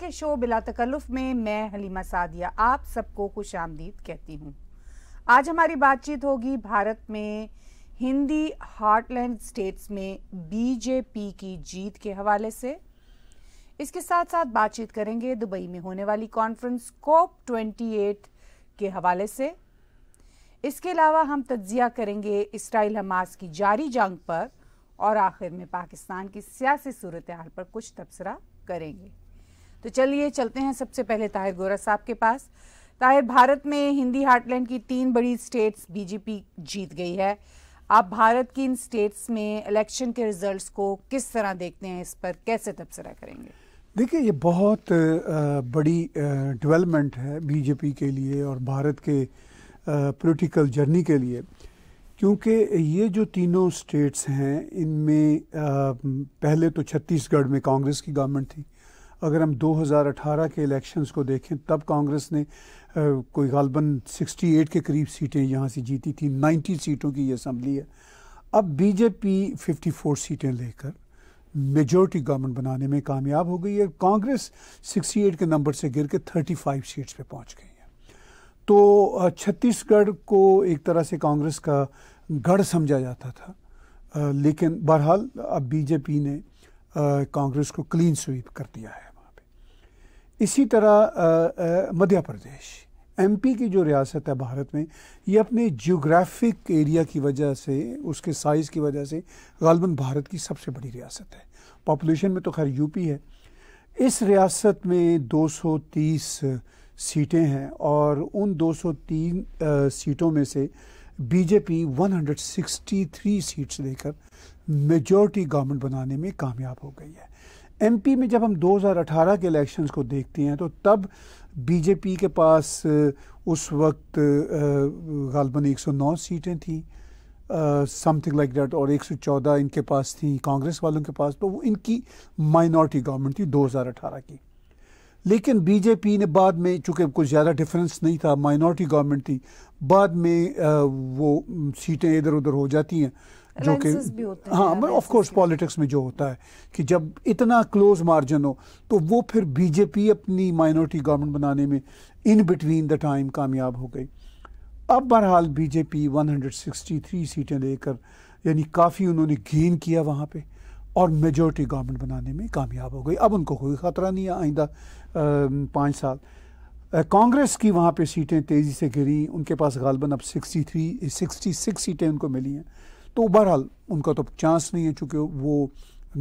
के शो बिला तकल्लुफ में मैं हलीमा सादिया आप सबको खुश आमदीद कहती हूँ आज हमारी बातचीत होगी भारत में हिंदी हार्टलैंड स्टेट्स में बीजेपी की जीत के हवाले से इसके साथ साथ बातचीत करेंगे दुबई में होने वाली कॉन्फ्रेंस कोप 28 के हवाले से इसके अलावा हम तजिया करेंगे इसराइल हमास की जारी जंग पर और आखिर में पाकिस्तान की सियासी सूरत हाल पर कुछ तबसरा करेंगे तो चलिए चलते हैं सबसे पहले ताहिर गोरा साहब के पास ताहिर भारत में हिंदी हार्टलैंड की तीन बड़ी स्टेट्स बीजेपी जीत गई है आप भारत की इन स्टेट्स में इलेक्शन के रिजल्ट्स को किस तरह देखते हैं इस पर कैसे तबसरा करेंगे देखिए ये बहुत बड़ी डेवलपमेंट है बीजेपी के लिए और भारत के पॉलिटिकल जर्नी के लिए क्योंकि ये जो तीनों स्टेट्स हैं इनमें पहले तो छत्तीसगढ़ में कांग्रेस की गवर्नमेंट थी अगर हम 2018 के इलेक्शंस को देखें तब कांग्रेस ने आ, कोई गालबन 68 के करीब सीटें यहाँ से जीती थी 90 सीटों की ये असम्बली है अब बीजेपी 54 सीटें लेकर मेजॉरिटी गवर्नमेंट बनाने में कामयाब हो गई है कांग्रेस 68 के नंबर से गिर के फाइव सीट्स पे पहुँच गई है तो छत्तीसगढ़ को एक तरह से कांग्रेस का गढ़ समझा जाता था आ, लेकिन बहरहाल अब बीजेपी ने कांग्रेस को क्लीन स्वीप कर दिया है इसी तरह मध्य प्रदेश एमपी की जो रियासत है भारत में ये अपने जियोग्राफिक एरिया की वजह से उसके साइज़ की वजह से गालबन भारत की सबसे बड़ी रियासत है पॉपुलेशन में तो खैर यूपी है इस रियासत में 230 सीटें हैं और उन 203 सीटों में से बीजेपी 163 सीट्स लेकर मेजॉरिटी गवर्नमेंट बनाने में कामयाब हो गई है एमपी में जब हम 2018 के इलेक्शंस को देखते हैं तो तब बीजेपी के पास उस वक्त गालबन 109 सीटें थी समथिंग लाइक डेट और 114 इनके पास थी कांग्रेस वालों के पास तो वो इनकी माइनॉरिटी गवर्नमेंट थी 2018 की लेकिन बीजेपी ने बाद में चूंकि कुछ ज़्यादा डिफरेंस नहीं था माइनॉरिटी गवर्नमेंट थी बाद में आ, वो सीटें इधर उधर हो जाती हैं जो कि हाँ ऑफ कोर्स पॉलिटिक्स में जो होता है कि जब इतना क्लोज मार्जिन हो तो वो फिर बीजेपी अपनी माइनॉरिटी गवर्नमेंट बनाने में इन बिटवीन द टाइम कामयाब हो गई अब बहरहाल बीजेपी 163 सीटें लेकर यानी काफ़ी उन्होंने गेन किया वहाँ पे और मेजोरिटी गवर्नमेंट बनाने में कामयाब हो गई अब उनको कोई ख़तरा नहीं है आइंदा पाँच साल कांग्रेस की वहाँ पे सीटें तेज़ी से गिरी उनके पास गालबन अब 63 66 सीटें उनको मिली हैं तो बहरहाल उनका तो चांस नहीं है चूँकि वो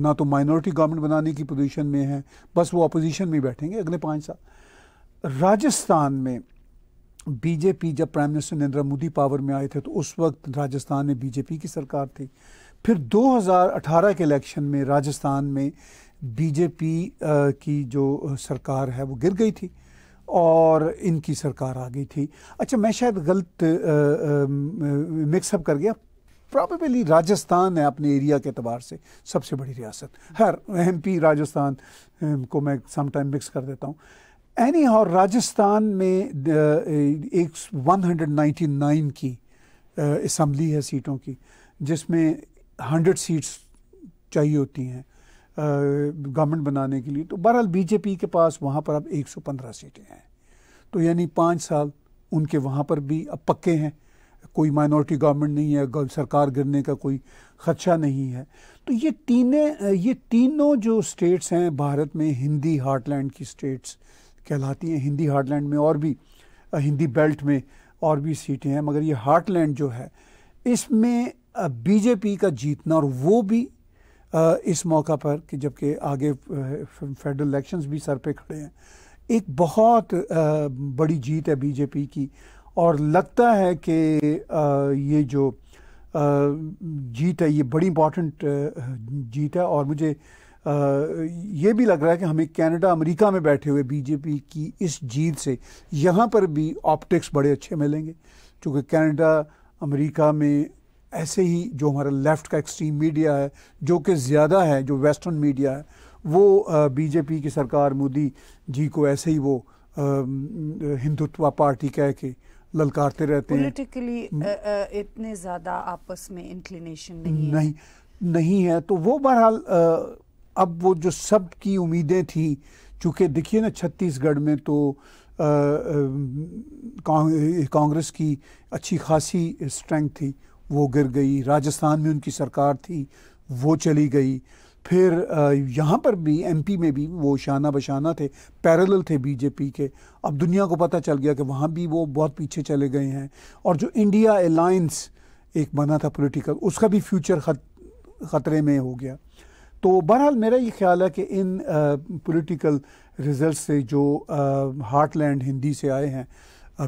ना तो माइनॉरिटी गवर्नमेंट बनाने की पोजीशन में है बस वो अपोजिशन में बैठेंगे अगले पाँच साल राजस्थान में बीजेपी जब prime minister Narendra Modi power में आए थे तो उस वक्त राजस्थान में बीजेपी की सरकार थी फिर 2018 के इलेक्शन में राजस्थान में बीजेपी की जो सरकार है वो गिर गई थी और इनकी सरकार आ गई थी अच्छा मैं शायद गलत मिक्सअप कर गया प्रॉबेबली राजस्थान है अपने एरिया के अतबार से सबसे बड़ी रियासत हर एम पी राजस्थान को मैं समटाइम मिक्स कर देता हूँ एनी और राजस्थान में एक नाइन की इसम्बली है सीटों की जिसमें हंड्रेड सीट्स चाहिए होती हैं गवर्नमेंट बनाने के लिए तो बहरहाल बीजेपी के पास वहाँ पर अब एक सौ पंद्रह सीटें हैं तो यानी पाँच साल उनके वहाँ पर भी अब पक्के हैं कोई माइनॉरिटी गवर्नमेंट नहीं है सरकार गिरने का कोई खदशा नहीं है तो ये तीने ये तीनों जो स्टेट्स हैं भारत में हिंदी हार्टलैंड की स्टेट्स कहलाती हैं हिंदी हार्टलैंड में और भी हिंदी बेल्ट में और भी सीटें हैं मगर ये हार्टलैंड जो है इसमें बीजेपी का जीतना और वो भी इस मौका पर कि जबकि आगे फेडरल इलेक्शंस भी सर पे खड़े हैं एक बहुत बड़ी जीत है बीजेपी की और लगता है कि ये जो जीत है ये बड़ी इम्पॉर्टेंट जीत है और मुझे ये भी लग रहा है कि हमें कनाडा अमेरिका में बैठे हुए बीजेपी की इस जीत से यहाँ पर भी ऑप्टिक्स बड़े अच्छे मिलेंगे क्योंकि कनाडा अमेरिका में ऐसे ही जो हमारा लेफ़्ट का एक्सट्रीम मीडिया है जो कि ज़्यादा है जो वेस्टर्न मीडिया है वो बीजेपी की सरकार मोदी जी को ऐसे ही वो हिंदुत्व पार्टी कह के ललकारते रहते हैं पॉलिटिकली इतने ज़्यादा आपस में इंक्लिनेशन नहीं नहीं है। नहीं है तो वो बहरहाल अब वो जो सब की उम्मीदें थी चूँकि देखिए ना छत्तीसगढ़ में तो कांग्रेस की अच्छी खासी स्ट्रेंथ थी वो गिर गई राजस्थान में उनकी सरकार थी वो चली गई फिर यहाँ पर भी एमपी में भी वो शाना बशाना थे पैरेलल थे बीजेपी के अब दुनिया को पता चल गया कि वहाँ भी वो बहुत पीछे चले गए हैं और जो इंडिया अलाइंस एक बना था पॉलिटिकल उसका भी फ्यूचर खत ख़तरे में हो गया तो बहरहाल मेरा ये ख्याल है कि इन पॉलिटिकल रिजल्ट से जो हार्टलैंड हिंदी से आए हैं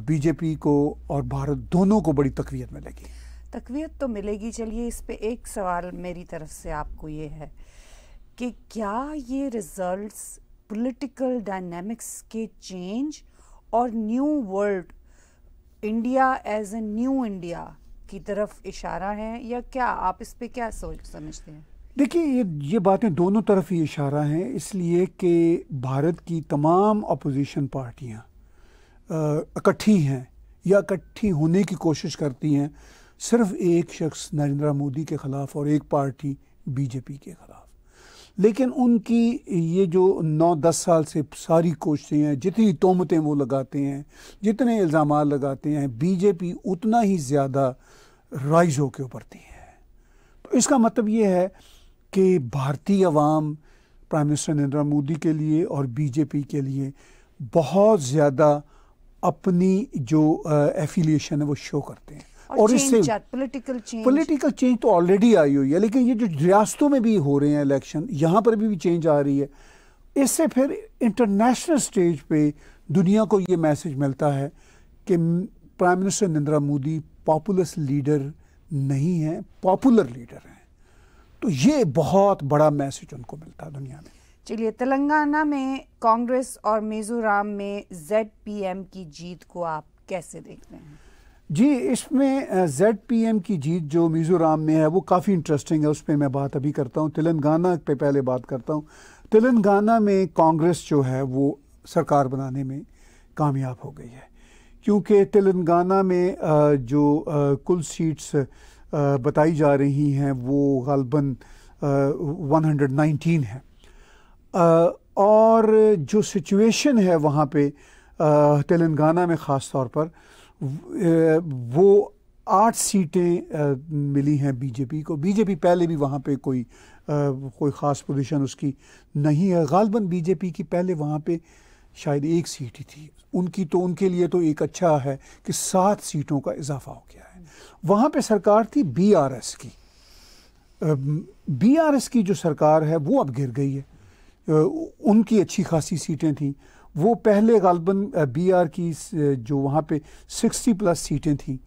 बीजेपी को और भारत दोनों को बड़ी तकवीत मिलेगी तकवीत तो मिलेगी चलिए इस पर एक सवाल मेरी तरफ से आपको ये है कि क्या ये रिजल्ट्स पॉलिटिकल डायनेमिक्स के चेंज और new world India as a new India की तरफ इशारा है या क्या आप इस पर क्या सोच समझते हैं देखिए ये ये बातें दोनों तरफ ही इशारा हैं इसलिए कि भारत की तमाम अपोजिशन पार्टियां इकट्ठी हैं या इकट्ठी होने की कोशिश करती हैं सिर्फ एक शख्स नरेंद्र मोदी के ख़िलाफ़ और एक पार्टी बीजेपी के खिलाफ लेकिन उनकी ये जो नौ दस साल से सारी कोशिशें हैं जितनी तोहमतें वो लगाते हैं जितने इल्ज़ाम लगाते हैं बीजेपी उतना ही ज़्यादा राइज होकर उभरती है तो इसका मतलब ये है कि भारतीय अवाम प्राइम मिनिस्टर नरेंद्र मोदी के लिए और बीजेपी के लिए बहुत ज़्यादा अपनी जो एफिलिएशन है वो शो करते हैं और, इससे पॉलिटिकल चेंज पॉलिटिकल चेंज तो ऑलरेडी आई हुई है लेकिन ये जो रियासतों में भी हो रहे हैं इलेक्शन यहाँ पर भी चेंज आ रही है इससे फिर इंटरनेशनल स्टेज पे दुनिया को ये मैसेज मिलता है कि prime minister Narendra Modi populous leader नहीं है पॉपुलर लीडर हैं तो ये बहुत बड़ा मैसेज उनको मिलता है दुनिया में चलिए तेलंगाना में कांग्रेस और मिजोराम में जेड की जीत को आप कैसे देखते हैं जी इसमें जेड पी एम की जीत जो मिज़ोराम में है वो काफ़ी इंटरेस्टिंग है उस पर मैं बात अभी करता हूँ तेलंगाना पे पहले बात करता हूँ तेलंगाना में कांग्रेस जो है वो सरकार बनाने में कामयाब हो गई है क्योंकि तेलंगाना में जो कुल सीट्स बताई जा रही हैं वो गलबन 119 है और जो सिचुएशन है वहाँ पे तेलंगाना में ख़ास तौर पर वो आठ सीटें मिली हैं बीजेपी को बीजेपी पहले भी वहाँ पे कोई कोई ख़ास पोजीशन उसकी नहीं है गालबन बीजेपी की पहले वहाँ पे शायद एक सीट ही थी उनकी तो उनके लिए तो एक अच्छा है कि सात सीटों का इजाफा हो गया है वहाँ पे सरकार थी बीआरएस की बीआरएस की जो सरकार है वो अब गिर गई है उनकी अच्छी खासी सीटें थीं वो पहले गलबन बी आर की जो वहाँ पे 60 प्लस सीटें थीं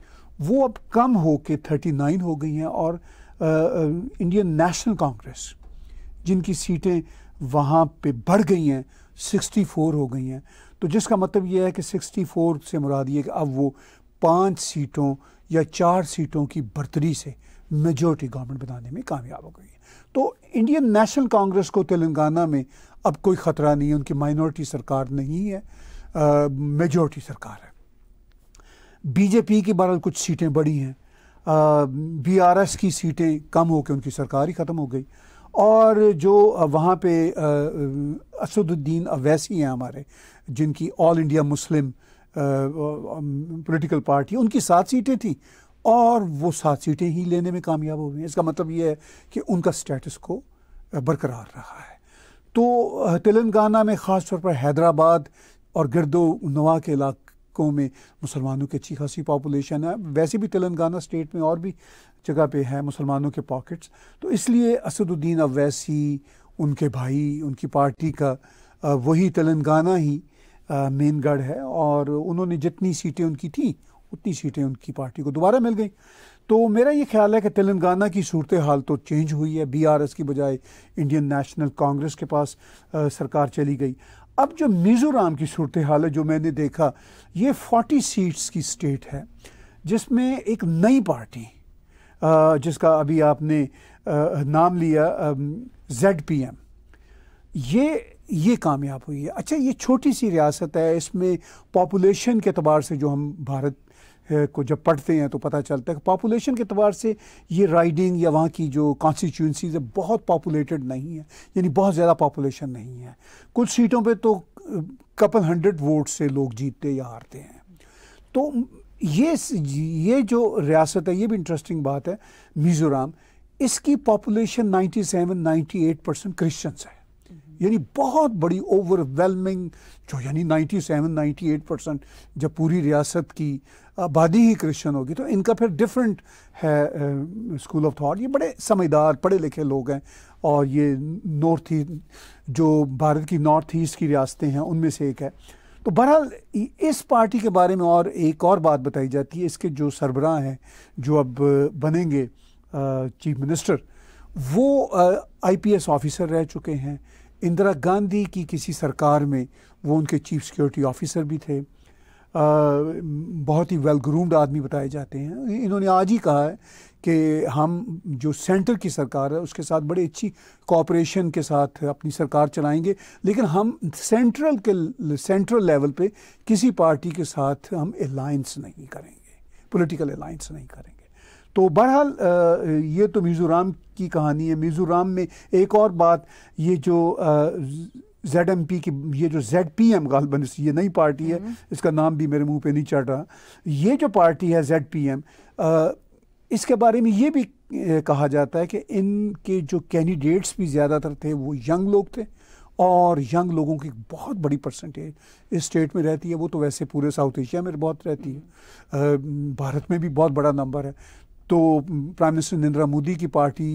वो अब कम हो के थर्टी नाइन हो गई हैं और आ, इंडियन नेशनल कांग्रेस जिनकी सीटें वहाँ पे बढ़ गई हैं 64 हो गई हैं तो जिसका मतलब यह है कि 64 से मुराद ये कि अब वो पाँच सीटों या चार सीटों की बढ़तरी से मेजोरिटी गवर्नमेंट बनाने में कामयाब हो गई तो इंडियन नेशनल कांग्रेस को तेलंगाना में अब कोई ख़तरा नहीं है उनकी माइनॉरिटी सरकार नहीं है मेजॉरिटी सरकार है बीजेपी की बहरहाल कुछ सीटें बड़ी हैं बीआरएस की सीटें कम होकर उनकी सरकार ही ख़त्म हो गई और जो वहाँ पे असदुद्दीन अवैसी हैं हमारे जिनकी all India Muslim political party उनकी सात सीटें थी और वो सात सीटें ही लेने में कामयाब हो गई इसका मतलब ये है कि उनका स्टेटस को बरकरार रहा है तो तेलंगाना में ख़ास तौर पर हैदराबाद और गर्दो नवा के इलाकों में मुसलमानों की अच्छी खासी पॉपुलेशन है वैसे भी तेलंगाना स्टेट में और भी जगह पे है मुसलमानों के पॉकेट्स तो इसलिए असदुद्दीन अवैसी उनके भाई उनकी पार्टी का वही तेलंगाना ही मेनगढ़ है और उन्होंने जितनी सीटें उनकी थी उतनी सीटें उनकी पार्टी को दोबारा मिल गई तो मेरा ये ख्याल है कि तेलंगाना की सूरत हाल तो चेंज हुई है बीआरएस की बजाय इंडियन नेशनल कांग्रेस के पास आ, सरकार चली गई अब जो मिज़ोराम की सूरत हाल है जो मैंने देखा ये फोर्टी सीट्स की स्टेट है जिसमें एक नई पार्टी आ, जिसका अभी आपने आ, नाम लिया जेड पी एम ये ये कामयाब हुई है अच्छा ये छोटी सी रियासत है इसमें पॉपुलेशन के अतबार से जो हम भारत को जब पढ़ते हैं तो पता चलता है कि पॉपुलेशन के तवार से ये राइडिंग या वहाँ की जो कॉन्स्टिट्यूंसीज है बहुत पॉपुलेटेड नहीं है यानी बहुत ज़्यादा पॉपुलेशन नहीं है कुछ सीटों पर तो कपल हंड्रेड वोट से लोग जीतते या हारते हैं तो ये ये जो रियासत है ये भी इंटरेस्टिंग बात है मिज़ोराम इसकी पॉपुलेशन 97, 98 परसेंट क्रिश्चन्स है यानी बहुत बड़ी ओवरवेलमिंग जो यानी 97 98 परसेंट जब पूरी रियासत की आबादी ही क्रिश्चन होगी तो इनका फिर डिफरेंट है स्कूल ऑफ थॉट ये बड़े समझदार पढ़े लिखे लोग हैं और ये नॉर्थ ईस्ट जो भारत की नॉर्थ ईस्ट की रियासतें हैं उनमें से एक है तो बहरहाल इस पार्टी के बारे में और एक और बात बताई जाती है इसके जो सरबराह हैं जो अब बनेंगे चीफ मिनिस्टर वो आईपीएस ऑफिसर रह चुके हैं इंदिरा गांधी की किसी सरकार में वो उनके चीफ सिक्योरिटी ऑफिसर भी थे आ, बहुत ही वेल ग्रूम्ड आदमी बताए जाते हैं इन्होंने आज ही कहा है कि हम जो सेंटर की सरकार है उसके साथ बड़ी अच्छी कॉपरेशन के साथ अपनी सरकार चलाएंगे लेकिन हम सेंट्रल के सेंट्रल लेवल पे किसी पार्टी के साथ हम अलाइंस नहीं करेंगे पॉलिटिकल अलाइंस नहीं करेंगे तो बहरहाल ये तो मिज़ोराम की कहानी है मिज़ोराम में एक और बात ये जो जेड एम पी की ये जो जेड पी एम गालबन ये नई पार्टी है हम्म। इसका नाम भी मेरे मुंह पे नहीं चढ़ रहा ये जो पार्टी है जेड पी एम इसके बारे में ये भी कहा जाता है कि इनके जो कैंडिडेट्स भी ज़्यादातर थे वो यंग लोग थे और यंग लोगों की बहुत बड़ी परसेंटेज इस स्टेट में रहती है वो तो वैसे पूरे साउथ एशिया में बहुत रहती है हम्म। भारत में भी बहुत बड़ा नंबर है तो प्राइम मिनिस्टर नरेंद्र मोदी की पार्टी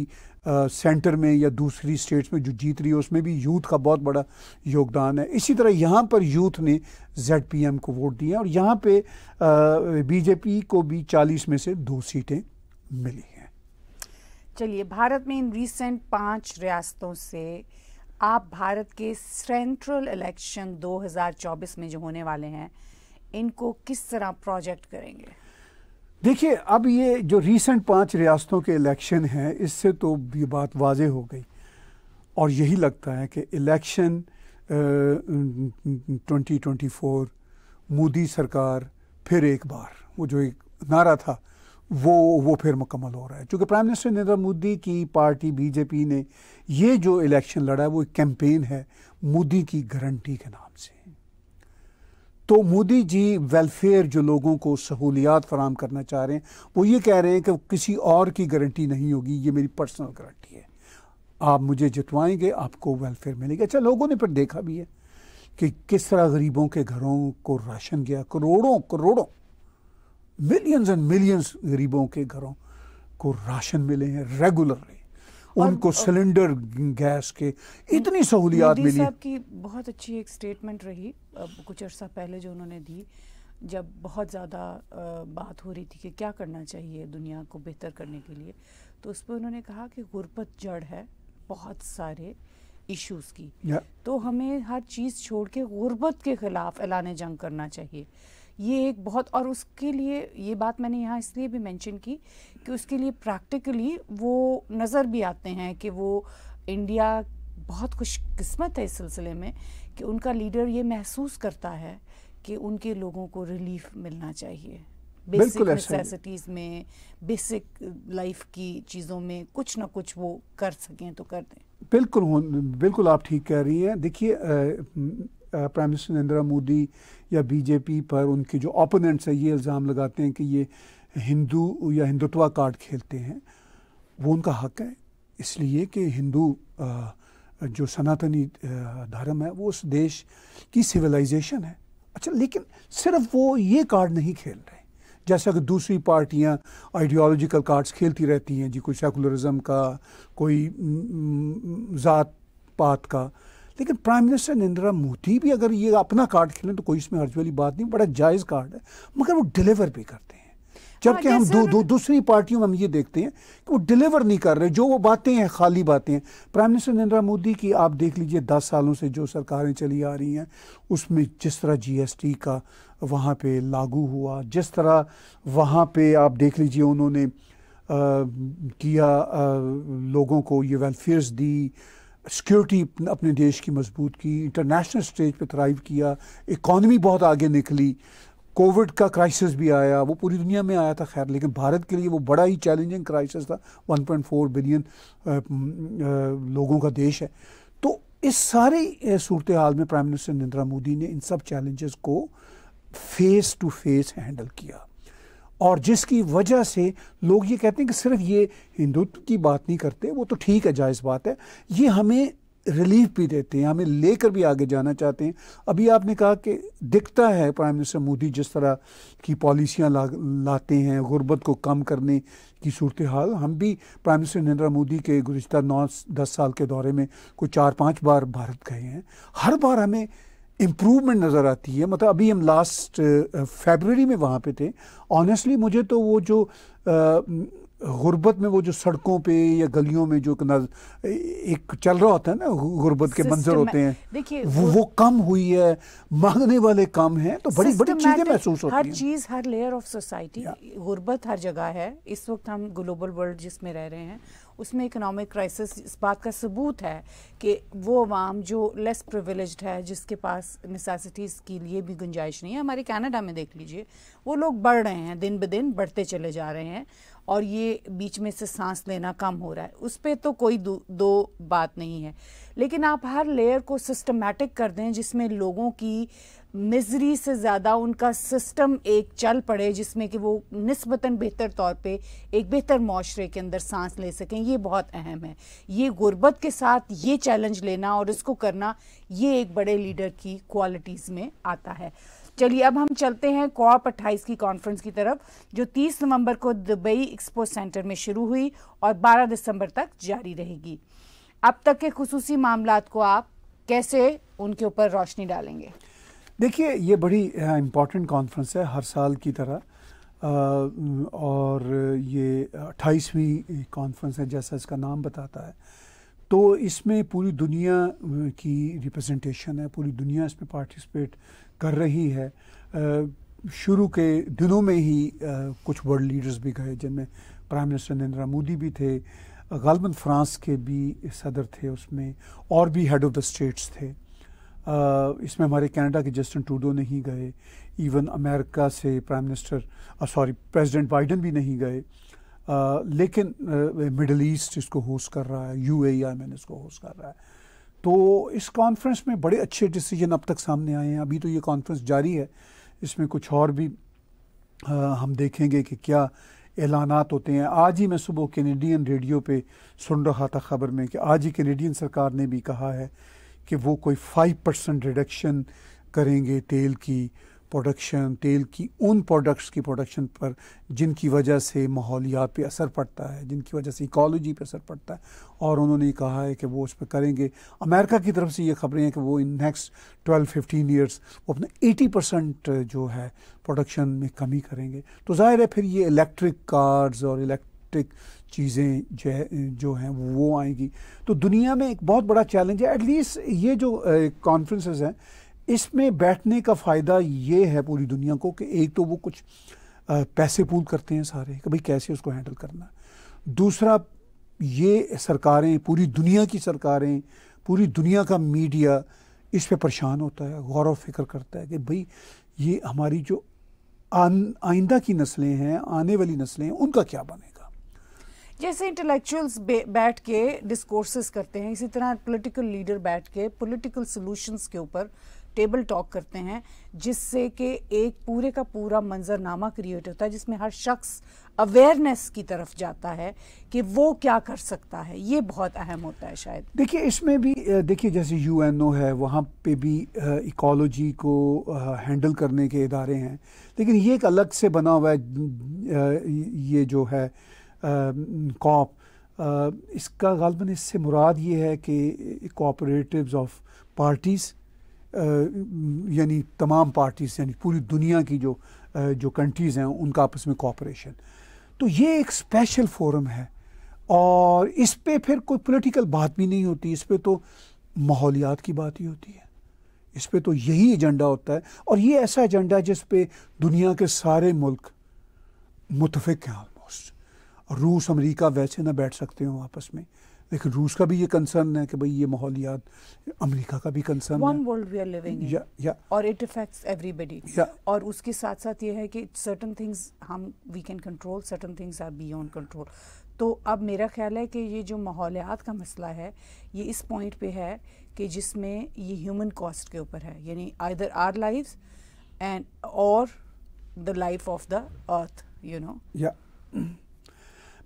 आ, सेंटर में या दूसरी स्टेट्स में जो जीत रही है उसमें भी यूथ का बहुत बड़ा योगदान है इसी तरह यहाँ पर यूथ ने जेड पी एम को वोट दिया और यहाँ पे बीजेपी uh, को भी चालीस में से दो सीटें मिली हैं चलिए भारत में इन रिसेंट पाँच रियासतों से आप भारत के सेंट्रल इलेक्शन 2024 में जो होने वाले हैं इनको किस तरह प्रोजेक्ट करेंगे देखिए अब ये जो रीसेंट पांच रियासतों के इलेक्शन हैं इससे तो ये बात वाज हो गई और यही लगता है कि election twenty twenty four Modi सरकार फिर एक बार वो जो एक नारा था वो वो फिर मुकम्मल हो रहा है क्योंकि प्राइम मिनिस्टर नरेंद्र मोदी की पार्टी बीजेपी ने ये जो इलेक्शन लड़ा है वो एक कैंपेन है मोदी की गारंटी के नाम से तो मोदी जी वेलफेयर जो लोगों को सहूलियात फराम करना चाह रहे हैं वो ये कह रहे हैं कि किसी और की गारंटी नहीं होगी ये मेरी पर्सनल गारंटी है आप मुझे जितवाएंगे आपको वेलफेयर मिलेगा अच्छा लोगों ने फिर देखा भी है कि किस तरह गरीबों के घरों को राशन गया करोड़ों करोड़ों मिलियंस एंड मिलियंस गरीबों के घरों को राशन मिले हैं रेगुलरली उनको सिलेंडर गैस के इतनी सहूलियात मिली साहब की बहुत अच्छी एक स्टेटमेंट रही कुछ अर्सा पहले जो उन्होंने दी जब बहुत ज़्यादा बात हो रही थी कि क्या करना चाहिए दुनिया को बेहतर करने के लिए तो उस पर उन्होंने कहा कि गुरबत जड़ है बहुत सारे इश्यूज़ की yeah. तो हमें हर चीज़ छोड़ के गुरबत के ख़िलाफ़ ऐलान जंग करना चाहिए ये एक बहुत और उसके लिए ये बात मैंने यहाँ इसलिए भी मेंशन की कि उसके लिए प्रैक्टिकली वो नज़र भी आते हैं कि वो इंडिया बहुत खुशकस्मत है इस सिलसिले में कि उनका लीडर ये महसूस करता है कि उनके लोगों को रिलीफ मिलना चाहिए बेसिक नेसेसिटीज़ में बेसिक लाइफ की चीज़ों में कुछ ना कुछ वो कर सकें तो कर दें बिल्कुल बिल्कुल आप ठीक कह रही हैं देखिए प्राइम मिनिस्टर नरेंद्र मोदी या बीजेपी पर उनके जो ओपोनेंट्स हैं ये इल्ज़ाम लगाते हैं कि ये हिंदू या हिंदुत्वा कार्ड खेलते हैं वो उनका हक है इसलिए कि हिंदू जो सनातनी धर्म है वो उस देश की सिविलाइजेशन है अच्छा लेकिन सिर्फ वो ये कार्ड नहीं खेल रहे जैसा कि दूसरी पार्टियां आइडियोलॉजिकल कार्ड्स खेलती रहती हैं जी कोई सेकुलरिज्म का कोई ज़ात पात का लेकिन प्राइम मिनिस्टर नरेंद्र मोदी भी अगर ये अपना कार्ड खेलें तो कोई इसमें हर्ज वाली बात नहीं बड़ा जायज़ कार्ड है मगर वो डिलीवर भी करते हैं जबकि हाँ, हम दो, दो दूसरी पार्टियों में हम ये देखते हैं कि वो डिलीवर नहीं कर रहे जो वो बातें हैं खाली बातें हैं प्राइम मिनिस्टर नरेंद्र मोदी की आप देख लीजिए दस सालों से जो सरकारें चली आ रही हैं उसमें जिस तरह जीएसटी का वहाँ पे लागू हुआ जिस तरह वहाँ पे आप देख लीजिए उन्होंने किया लोगों को ये वेलफेयर्स दी सिक्योरिटी अपने देश की मजबूत की इंटरनेशनल स्टेज पे थ्राइव किया इकॉनमी बहुत आगे निकली कोविड का क्राइसिस भी आया वो पूरी दुनिया में आया था खैर लेकिन भारत के लिए वो बड़ा ही चैलेंजिंग क्राइसिस था 1.4 बिलियन लोगों का देश है तो इस सारे सूरत हाल में प्राइम मिनिस्टर नरेंद्र मोदी ने इन सब चैलेंजेस को फेस टू फेस हैंडल किया और जिसकी वजह से लोग ये कहते हैं कि सिर्फ ये हिंदुत्व की बात नहीं करते वो तो ठीक है जायज़ बात है ये हमें रिलीफ भी देते हैं हमें लेकर भी आगे जाना चाहते हैं अभी आपने कहा कि दिखता है प्राइम मिनिस्टर मोदी जिस तरह की पॉलिसियाँ ला लाते हैं गुर्बत को कम करने की सूरत हाल हम भी प्राइम मिनिस्टर नरेंद्र मोदी के गुजशत नौ दस साल के दौरे में कुछ चार पाँच बार भारत गए हैं हर बार हमें इम्प्रूवमेंट नज़र आती है मतलब अभी हम लास्ट फेबररी uh, में वहाँ पे थे ऑनेस्टली मुझे तो वो जो uh, गुरबत में वो जो सड़कों पे या गलियों में जो एक चल रहा होता है ना गुर्बत के मंजर होते हैं देखिए वो, वो कम हुई है मांगने वाले कम हैं तो बड़ी बड़ी चीज़ें महसूस होती हैं हर चीज़ हर लेयर ऑफ सोसाइटी गुर्बत हर जगह है इस वक्त हम ग्लोबल वर्ल्ड जिसमें रह रहे हैं उसमें इकोनॉमिक क्राइसिस इस बात का सबूत है कि वो आवाम जो लेस प्रिविलेज है जिसके पास नेसेसिटीज़ के लिए भी गुंजाइश नहीं है हमारे कनाडा में देख लीजिए वो लोग बढ़ रहे हैं दिन ब दिन बढ़ते चले जा रहे हैं और ये बीच में से सांस लेना कम हो रहा है उस पर तो कोई दो, दो बात नहीं है लेकिन आप हर लेयर को सिस्टमेटिक कर दें जिसमें लोगों की मिजरी से ज़्यादा उनका सिस्टम एक चल पड़े जिसमें कि वो नस्बता बेहतर तौर पे एक बेहतर माशरे के अंदर सांस ले सकें ये बहुत अहम है ये गुर्बत के साथ ये चैलेंज लेना और इसको करना ये एक बड़े लीडर की क्वालिटीज़ में आता है चलिए अब हम चलते हैं कॉप 28 की कॉन्फ्रेंस की तरफ जो 30 नवंबर को दुबई एक्सपो सेंटर में शुरू हुई और 12 दिसंबर तक जारी रहेगी अब तक के खसूसी मामला को आप कैसे उनके ऊपर रोशनी डालेंगे देखिए ये बड़ी इम्पॉर्टेंट कॉन्फ्रेंस है हर साल की तरह आ, और ये अट्ठाईसवीं कॉन्फ्रेंस है जैसा इसका नाम बताता है तो इसमें पूरी दुनिया की रिप्रेजेंटेशन है पूरी दुनिया इसमें पार्टिसिपेट कर रही है शुरू के दिनों में ही कुछ वर्ल्ड लीडर्स भी गए जिनमें प्राइम मिनिस्टर नरेंद्र मोदी भी थे गलबन फ्रांस के भी सदर थे उसमें और भी हेड ऑफ़ द स्टेट्स थे इसमें हमारे कनाडा के जस्टिन टूडो नहीं गए इवन अमेरिका से prime minister sorry president Biden भी नहीं गए आ, लेकिन मिडल ईस्ट इसको होस्ट कर रहा है यू आई मैन इसको होस्ट कर रहा है तो इस कॉन्फ्रेंस में बड़े अच्छे डिसीजन अब तक सामने आए हैं अभी तो ये कॉन्फ्रेंस जारी है इसमें कुछ और भी आ, हम देखेंगे कि क्या ऐलानात होते हैं आज ही मैं सुबह कैनेडियन रेडियो पे सुन रहा था ख़बर में कि आज ही कैनेडियन सरकार ने भी कहा है कि वो कोई फाइव परसेंट रिडक्शन करेंगे तेल की प्रोडक्शन तेल की उन प्रोडक्ट्स की प्रोडक्शन पर जिनकी वजह से माहौलियात पे असर पड़ता है जिनकी वजह से इकोलॉजी पे असर पड़ता है और उन्होंने कहा है कि वो उस पर करेंगे अमेरिका की तरफ से ये खबरें हैं कि वो इन नेक्स्ट 12 15 इयर्स वो अपना 80 परसेंट जो है प्रोडक्शन में कमी करेंगे तो ज़ाहिर है फिर ये इलेक्ट्रिक कार्स और इलेक्ट्रिक चीज़ें जो जो हैं वो आएंगी तो दुनिया में एक बहुत बड़ा चैलेंज है एटलीस्ट ये जो कॉन्फ्रेंसेज हैं इसमें बैठने का फ़ायदा ये है पूरी दुनिया को कि एक तो वो कुछ पैसे पूल करते हैं सारे कि भाई कैसे उसको हैंडल करना दूसरा ये सरकारें पूरी दुनिया की सरकारें पूरी दुनिया का मीडिया इस पे परेशान होता है गौर फिक्र करता है कि भाई ये हमारी जो आइंदा की नस्लें हैं आने वाली नस्लें हैं उनका क्या बनेगा जैसे इंटेलेक्चुअल्स बैठ के डिस्कोर्सेस करते हैं इसी तरह पॉलिटिकल लीडर बैठ के पॉलिटिकल सॉल्यूशंस के ऊपर टेबल टॉक करते हैं जिससे कि एक पूरे का पूरा मंजरनामा क्रिएट होता है जिसमें हर शख्स अवेयरनेस की तरफ जाता है कि वो क्या कर सकता है ये बहुत अहम होता है शायद देखिए इसमें भी देखिए जैसे यूएनओ है वहाँ पे भी इकोलॉजी को हैंडल करने के इदारे हैं लेकिन ये एक अलग से बना हुआ है ये जो है कॉप इसका गलबन इससे मुराद ये है कि कोऑपरेटिव्स ऑफ पार्टीज़ यानी तमाम पार्टीज यानी पूरी दुनिया की जो जो कंट्रीज़ हैं उनका आपस में कॉपरेशन तो ये एक स्पेशल फोरम है और इस पर फिर कोई पॉलिटिकल बात भी नहीं होती इस पर तो माहौलियात की बात ही होती है इस पर तो यही एजेंडा होता है और ये ऐसा एजेंडा जिस पर दुनिया के सारे मुल्क मुतफिक हैं ऑलमोस्ट रूस अमेरिका वैसे ना बैठ सकते हो आपस में लेकिन रूस का भी ये कंसर्न है कि भाई ये माहौलियात अमेरिका का भी concern one world we are living या या और इट इफेक्ट्स एवरीबॉडी या और उसके साथ साथ ये है कि सर्टन थिंग्स हम we can control certain things are beyond control तो अब मेरा ख्याल है कि ये जो माहौलियात का मसला है ये इस पॉइंट पे है कि जिसमें ये ह्यूमन कॉस्ट के ऊपर है यानी आइदर आर लाइफ एंड और the life of the earth you know या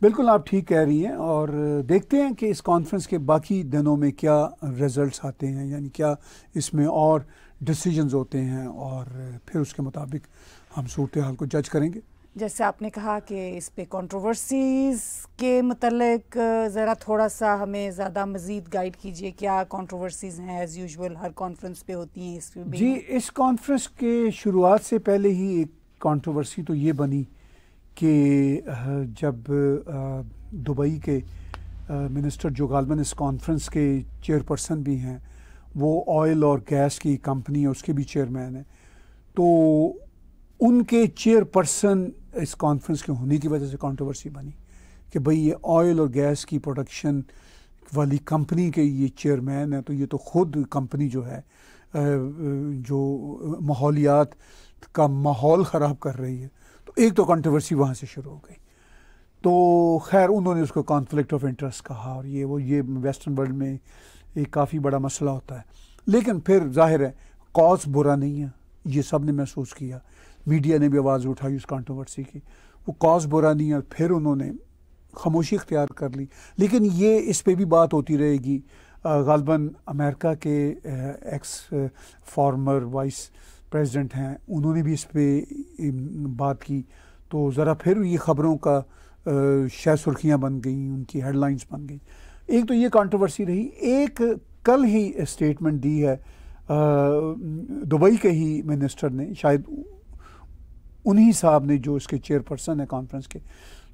बिल्कुल आप ठीक कह रही हैं और देखते हैं कि इस कॉन्फ्रेंस के बाकी दिनों में क्या रिजल्ट्स आते हैं यानी क्या इसमें और डिसीजंस होते हैं और फिर उसके मुताबिक हम सूरत हाल को जज करेंगे जैसे आपने कहा कि इस पे कंट्रोवर्सीज के मतलब ज़रा थोड़ा सा हमें ज़्यादा मज़ीद गाइड कीजिए क्या कंट्रोवर्सीज हैं एज़ यूजुअल हर कॉन्फ्रेंस पे होती हैं इस जी इस कॉन्फ्रेंस के शुरुआत से पहले ही एक कंट्रोवर्सी तो ये बनी कि जब दुबई के मिनिस्टर जो गालमन इस कॉन्फ्रेंस के चेयरपर्सन भी हैं वो ऑयल और गैस की कंपनी है उसके भी चेयरमैन हैं तो उनके चेयरपर्सन इस कॉन्फ्रेंस के होने की वजह से कंट्रोवर्सी बनी कि भाई ये ऑयल और गैस की प्रोडक्शन वाली कंपनी के ये चेयरमैन हैं तो ये तो खुद कंपनी जो है जो माहौलियात का माहौल ख़राब कर रही है तो एक तो कंट्रोवर्सी वहाँ से शुरू हो गई तो खैर उन्होंने उसको कॉन्फ्लिक्ट ऑफ इंटरेस्ट कहा और ये वो ये वेस्टर्न वर्ल्ड में एक काफ़ी बड़ा मसला होता है लेकिन फिर जाहिर है कॉज बुरा नहीं है ये सब ने महसूस किया मीडिया ने भी आवाज़ उठाई उस कॉन्ट्रोवर्सी की वो कॉज बुरा नहीं है फिर उन्होंने खामोशी इख्तियार कर ली लेकिन ये इस पर भी बात होती रहेगी गलबन अमेरिका के एक्स फॉर्मर वाइस प्रेसिडेंट हैं उन्होंने भी इस पर बात की तो ज़रा फिर ये ख़बरों का शह सुर्खियाँ बन गई उनकी हेडलाइंस बन गई एक तो ये कंट्रोवर्सी रही एक कल ही स्टेटमेंट दी है दुबई के ही मिनिस्टर ने शायद उन्हीं साहब ने जो इसके चेयरपर्सन है कॉन्फ्रेंस के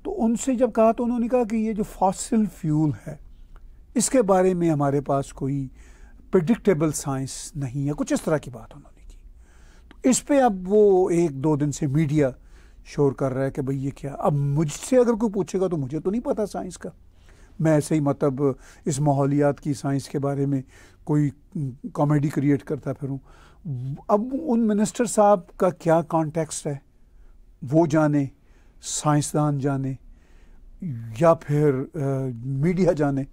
तो उनसे जब कहा तो उन्होंने कहा कि ये जो फॉसिल फ्यूल है इसके बारे में हमारे पास कोई प्रडिक्टेबल साइंस नहीं है कुछ इस तरह की बात उन्होंने इस पे अब वो एक दो दिन से मीडिया शोर कर रहा है कि भाई ये क्या अब मुझसे अगर कोई पूछेगा तो मुझे तो नहीं पता साइंस का मैं ऐसे ही मतलब इस माहौलियात की साइंस के बारे में कोई कॉमेडी क्रिएट करता फिरूँ अब उन मिनिस्टर साहब का क्या कॉन्टेक्स्ट है वो जाने साइंसदान जाने या फिर आ, मीडिया जाने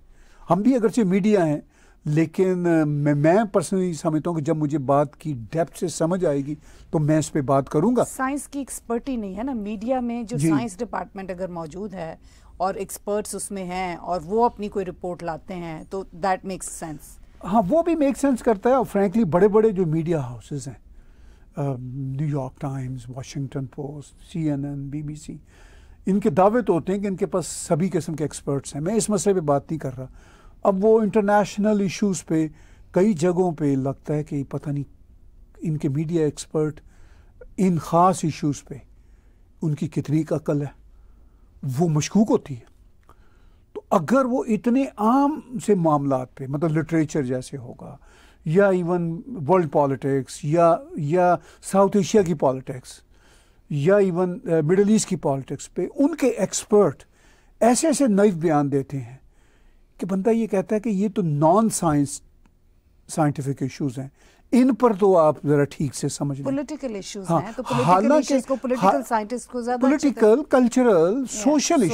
हम भी अगरचे मीडिया हैं लेकिन मैं मैं पर्सनली समझता हूँ कि जब मुझे बात की डेप्थ से समझ आएगी तो मैं इस पर बात करूंगा साइंस की एक्सपर्ट ही नहीं है ना मीडिया में जो साइंस डिपार्टमेंट अगर मौजूद है और एक्सपर्ट्स उसमें हैं और वो अपनी कोई रिपोर्ट लाते हैं तो दैट मेक्स सेंस हाँ वो भी मेक सेंस करता है और फ्रेंकली बड़े बड़े जो मीडिया हाउसेज हैं New York Times Washington Post C N N B B C इनके दावे तो होते हैं कि इनके पास सभी किस्म के एक्सपर्ट्स हैं मैं इस मसले पर बात नहीं कर रहा अब वो इंटरनेशनल इश्यूज पे कई जगहों पे लगता है कि पता नहीं इनके मीडिया एक्सपर्ट इन ख़ास इश्यूज पे उनकी कितनी अकल है वो मशकूक होती है तो अगर वो इतने आम से मामला पे मतलब लिटरेचर जैसे होगा या इवन वर्ल्ड पॉलिटिक्स या या साउथ एशिया की पॉलिटिक्स या इवन मिडल ईस्ट की पॉलिटिक्स पे उनके एक्सपर्ट ऐसे ऐसे नए बयान देते हैं कि बंदा ये कहता है कि ये तो नॉन साइंस साइंटिफिक इश्यूज हैं इन पर तो आप जरा ठीक से समझ पोलिटिकल पॉलिटिकल इश्यूज हाँ, हैं तो हालांकि पॉलिटिकल साइंटिस्ट को ज्यादा पॉलिटिकल कल्चरल सोशल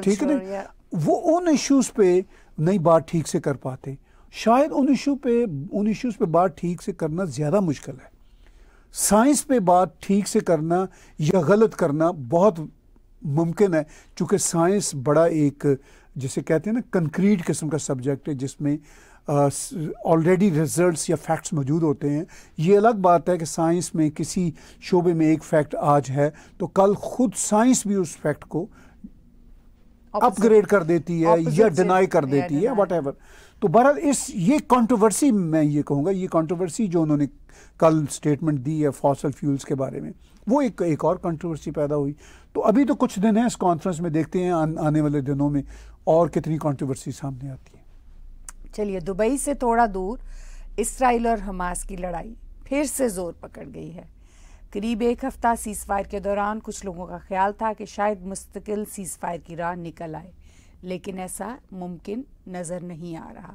ठीक है वो उन इश्यूज पे नहीं बात ठीक से कर पाते शायद उन इशू पे उन इश्यूज पे बात ठीक से करना ज़्यादा मुश्किल है साइंस पे बात ठीक से करना या गलत करना बहुत मुमकिन है चूंकि साइंस बड़ा एक जिसे कहते हैं ना कंक्रीट किस्म का सब्जेक्ट है जिसमें ऑलरेडी रिजल्ट्स या फैक्ट्स मौजूद होते हैं ये अलग बात है कि साइंस में किसी शोबे में एक फैक्ट आज है तो कल खुद साइंस भी उस फैक्ट को अपग्रेड कर देती है या डिनाई कर देती है वट एवर तो बहरहाल इस ये कंट्रोवर्सी मैं ये कहूँगा ये कंट्रोवर्सी जो उन्होंने कल स्टेटमेंट दी है फॉसल फ्यूल्स के बारे में वो एक एक और कंट्रोवर्सी पैदा हुई तो अभी तो कुछ दिन है इस कॉन्फ्रेंस में देखते हैं आ, आने वाले दिनों में और कितनी कंट्रोवर्सी सामने आती है चलिए दुबई से थोड़ा दूर इसराइल और हमास की लड़ाई फिर से जोर पकड़ गई है करीब एक हफ्ता सीज फायर के दौरान कुछ लोगों का ख्याल था कि शायद मुस्तकिल सीज फायर की राह निकल आए लेकिन ऐसा मुमकिन नज़र नहीं आ रहा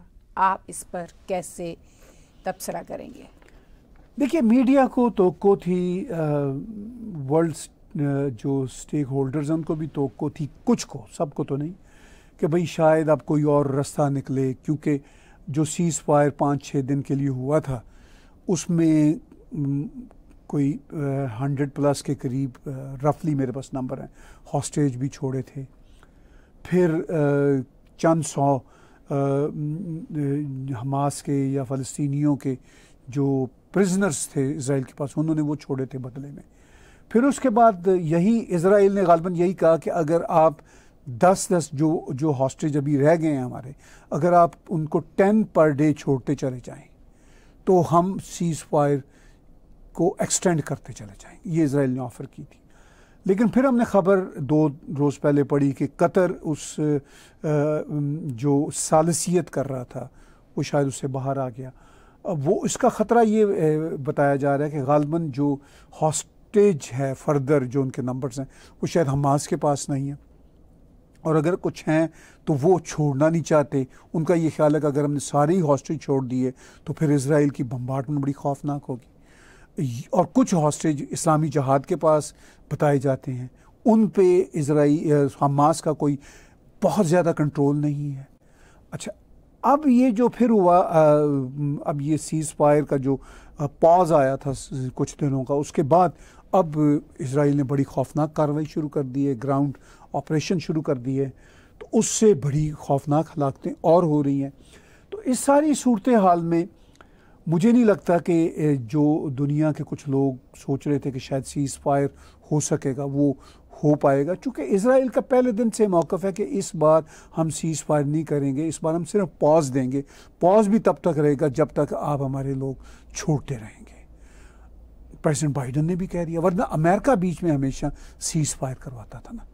आप इस पर कैसे तबसरा करेंगे देखिए मीडिया को तो थी वर्ल्ड जो स्टेक होल्डर्स हैं उनको भी तो को थी कुछ को सबको तो नहीं कि भाई शायद अब कोई और रास्ता निकले क्योंकि जो सीज़ फायर पाँच छः दिन के लिए हुआ था उसमें कोई हंड्रेड प्लस के करीब रफली मेरे पास नंबर हैं हॉस्टेज भी छोड़े थे फिर चंद सौ हमास के या फ़लस्तनीों के जो प्रिजनर्स थे इसराइल के पास उन्होंने वो छोड़े थे बदले में फिर उसके बाद यही इसराइल ने गालबन यही कहा कि अगर आप दस दस जो जो हॉस्टेज अभी रह गए हैं हमारे अगर आप उनको टेन पर डे छोड़ते चले जाएं तो हम सीज़ फायर को एक्सटेंड करते चले जाएंगे ये इसराइल ने ऑफ़र की थी लेकिन फिर हमने ख़बर दो रोज़ पहले पढ़ी कि कतर उस जो सालसियत कर रहा था वो शायद उससे बाहर आ गया अब वो इसका ख़तरा ये बताया जा रहा है कि गालबन जो हॉस्टेज है फर्दर जो उनके नंबर्स हैं वो शायद हमास के पास नहीं है और अगर कुछ हैं तो वो छोड़ना नहीं चाहते उनका ये ख्याल है कि अगर हमने सारे ही हॉस्टेज छोड़ दिए तो फिर इसराइल की बम्बार्टमेंट बड़ी खौफनाक होगी और कुछ हॉस्टेज इस्लामी जहाद के पास बताए जाते हैं उन पे इसराइल हमास का कोई बहुत ज़्यादा कंट्रोल नहीं है अच्छा अब ये जो फिर हुआ अब ये सीज़ फायर का जो पॉज आया था कुछ दिनों का उसके बाद अब इसराइल ने बड़ी खौफनाक कार्रवाई शुरू कर दी है ग्राउंड ऑपरेशन शुरू कर दिए तो उससे बड़ी खौफनाक हलाकतें और हो रही हैं तो इस सारी सूरत हाल में मुझे नहीं लगता कि जो दुनिया के कुछ लोग सोच रहे थे कि शायद सीज़ फायर हो सकेगा वो हो पाएगा चूँकि इसराइल का पहले दिन से मौक़ है कि इस बार हम सीज़ फायर नहीं करेंगे इस बार हम सिर्फ पॉज देंगे पॉज भी तब तक रहेगा जब तक आप हमारे लोग छोड़ते रहेंगे प्रेसिडेंट बाइडन ने भी कह दिया वरना अमेरिका बीच में हमेशा सीज़ फायर करवाता था ना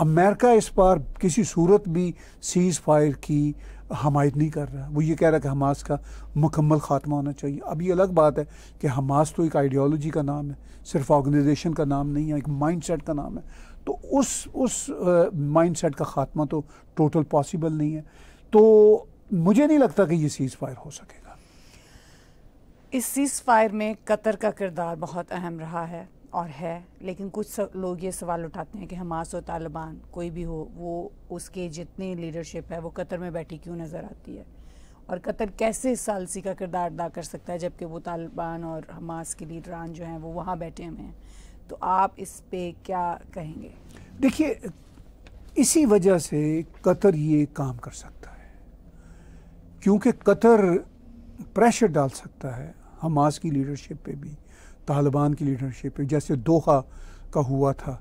अमेरिका इस बार किसी सूरत भी सीज़ फायर की हमायत नहीं कर रहा वो ये कह रहा है कि हमास का मुकम्मल ख़ात्मा होना चाहिए अब ये अलग बात है कि हमास तो एक आइडियोलॉजी का नाम है सिर्फ ऑर्गेनाइजेशन का नाम नहीं है एक माइंडसेट का नाम है तो उस उस माइंडसेट का ख़ात्मा तो टोटल पॉसिबल नहीं है तो मुझे नहीं लगता कि ये सीज़ फायर हो सकेगा इस सीज़ फायर में कतर का किरदार बहुत अहम रहा है और है लेकिन कुछ लोग ये सवाल उठाते हैं कि हमास और तालिबान कोई भी हो वो उसके जितने लीडरशिप है वो कतर में बैठी क्यों नज़र आती है और कतर कैसे सालसी का किरदार अदा कर सकता है जबकि वो तालिबान और हमास के लीडरान जो हैं वो वहाँ बैठे हुए हैं तो आप इस पर क्या कहेंगे देखिए इसी वजह से कतर ये काम कर सकता है क्योंकि कतर प्रेशर डाल सकता है हमास की लीडरशिप पे भी तालिबान की लीडरशिप जैसे दोहा का हुआ था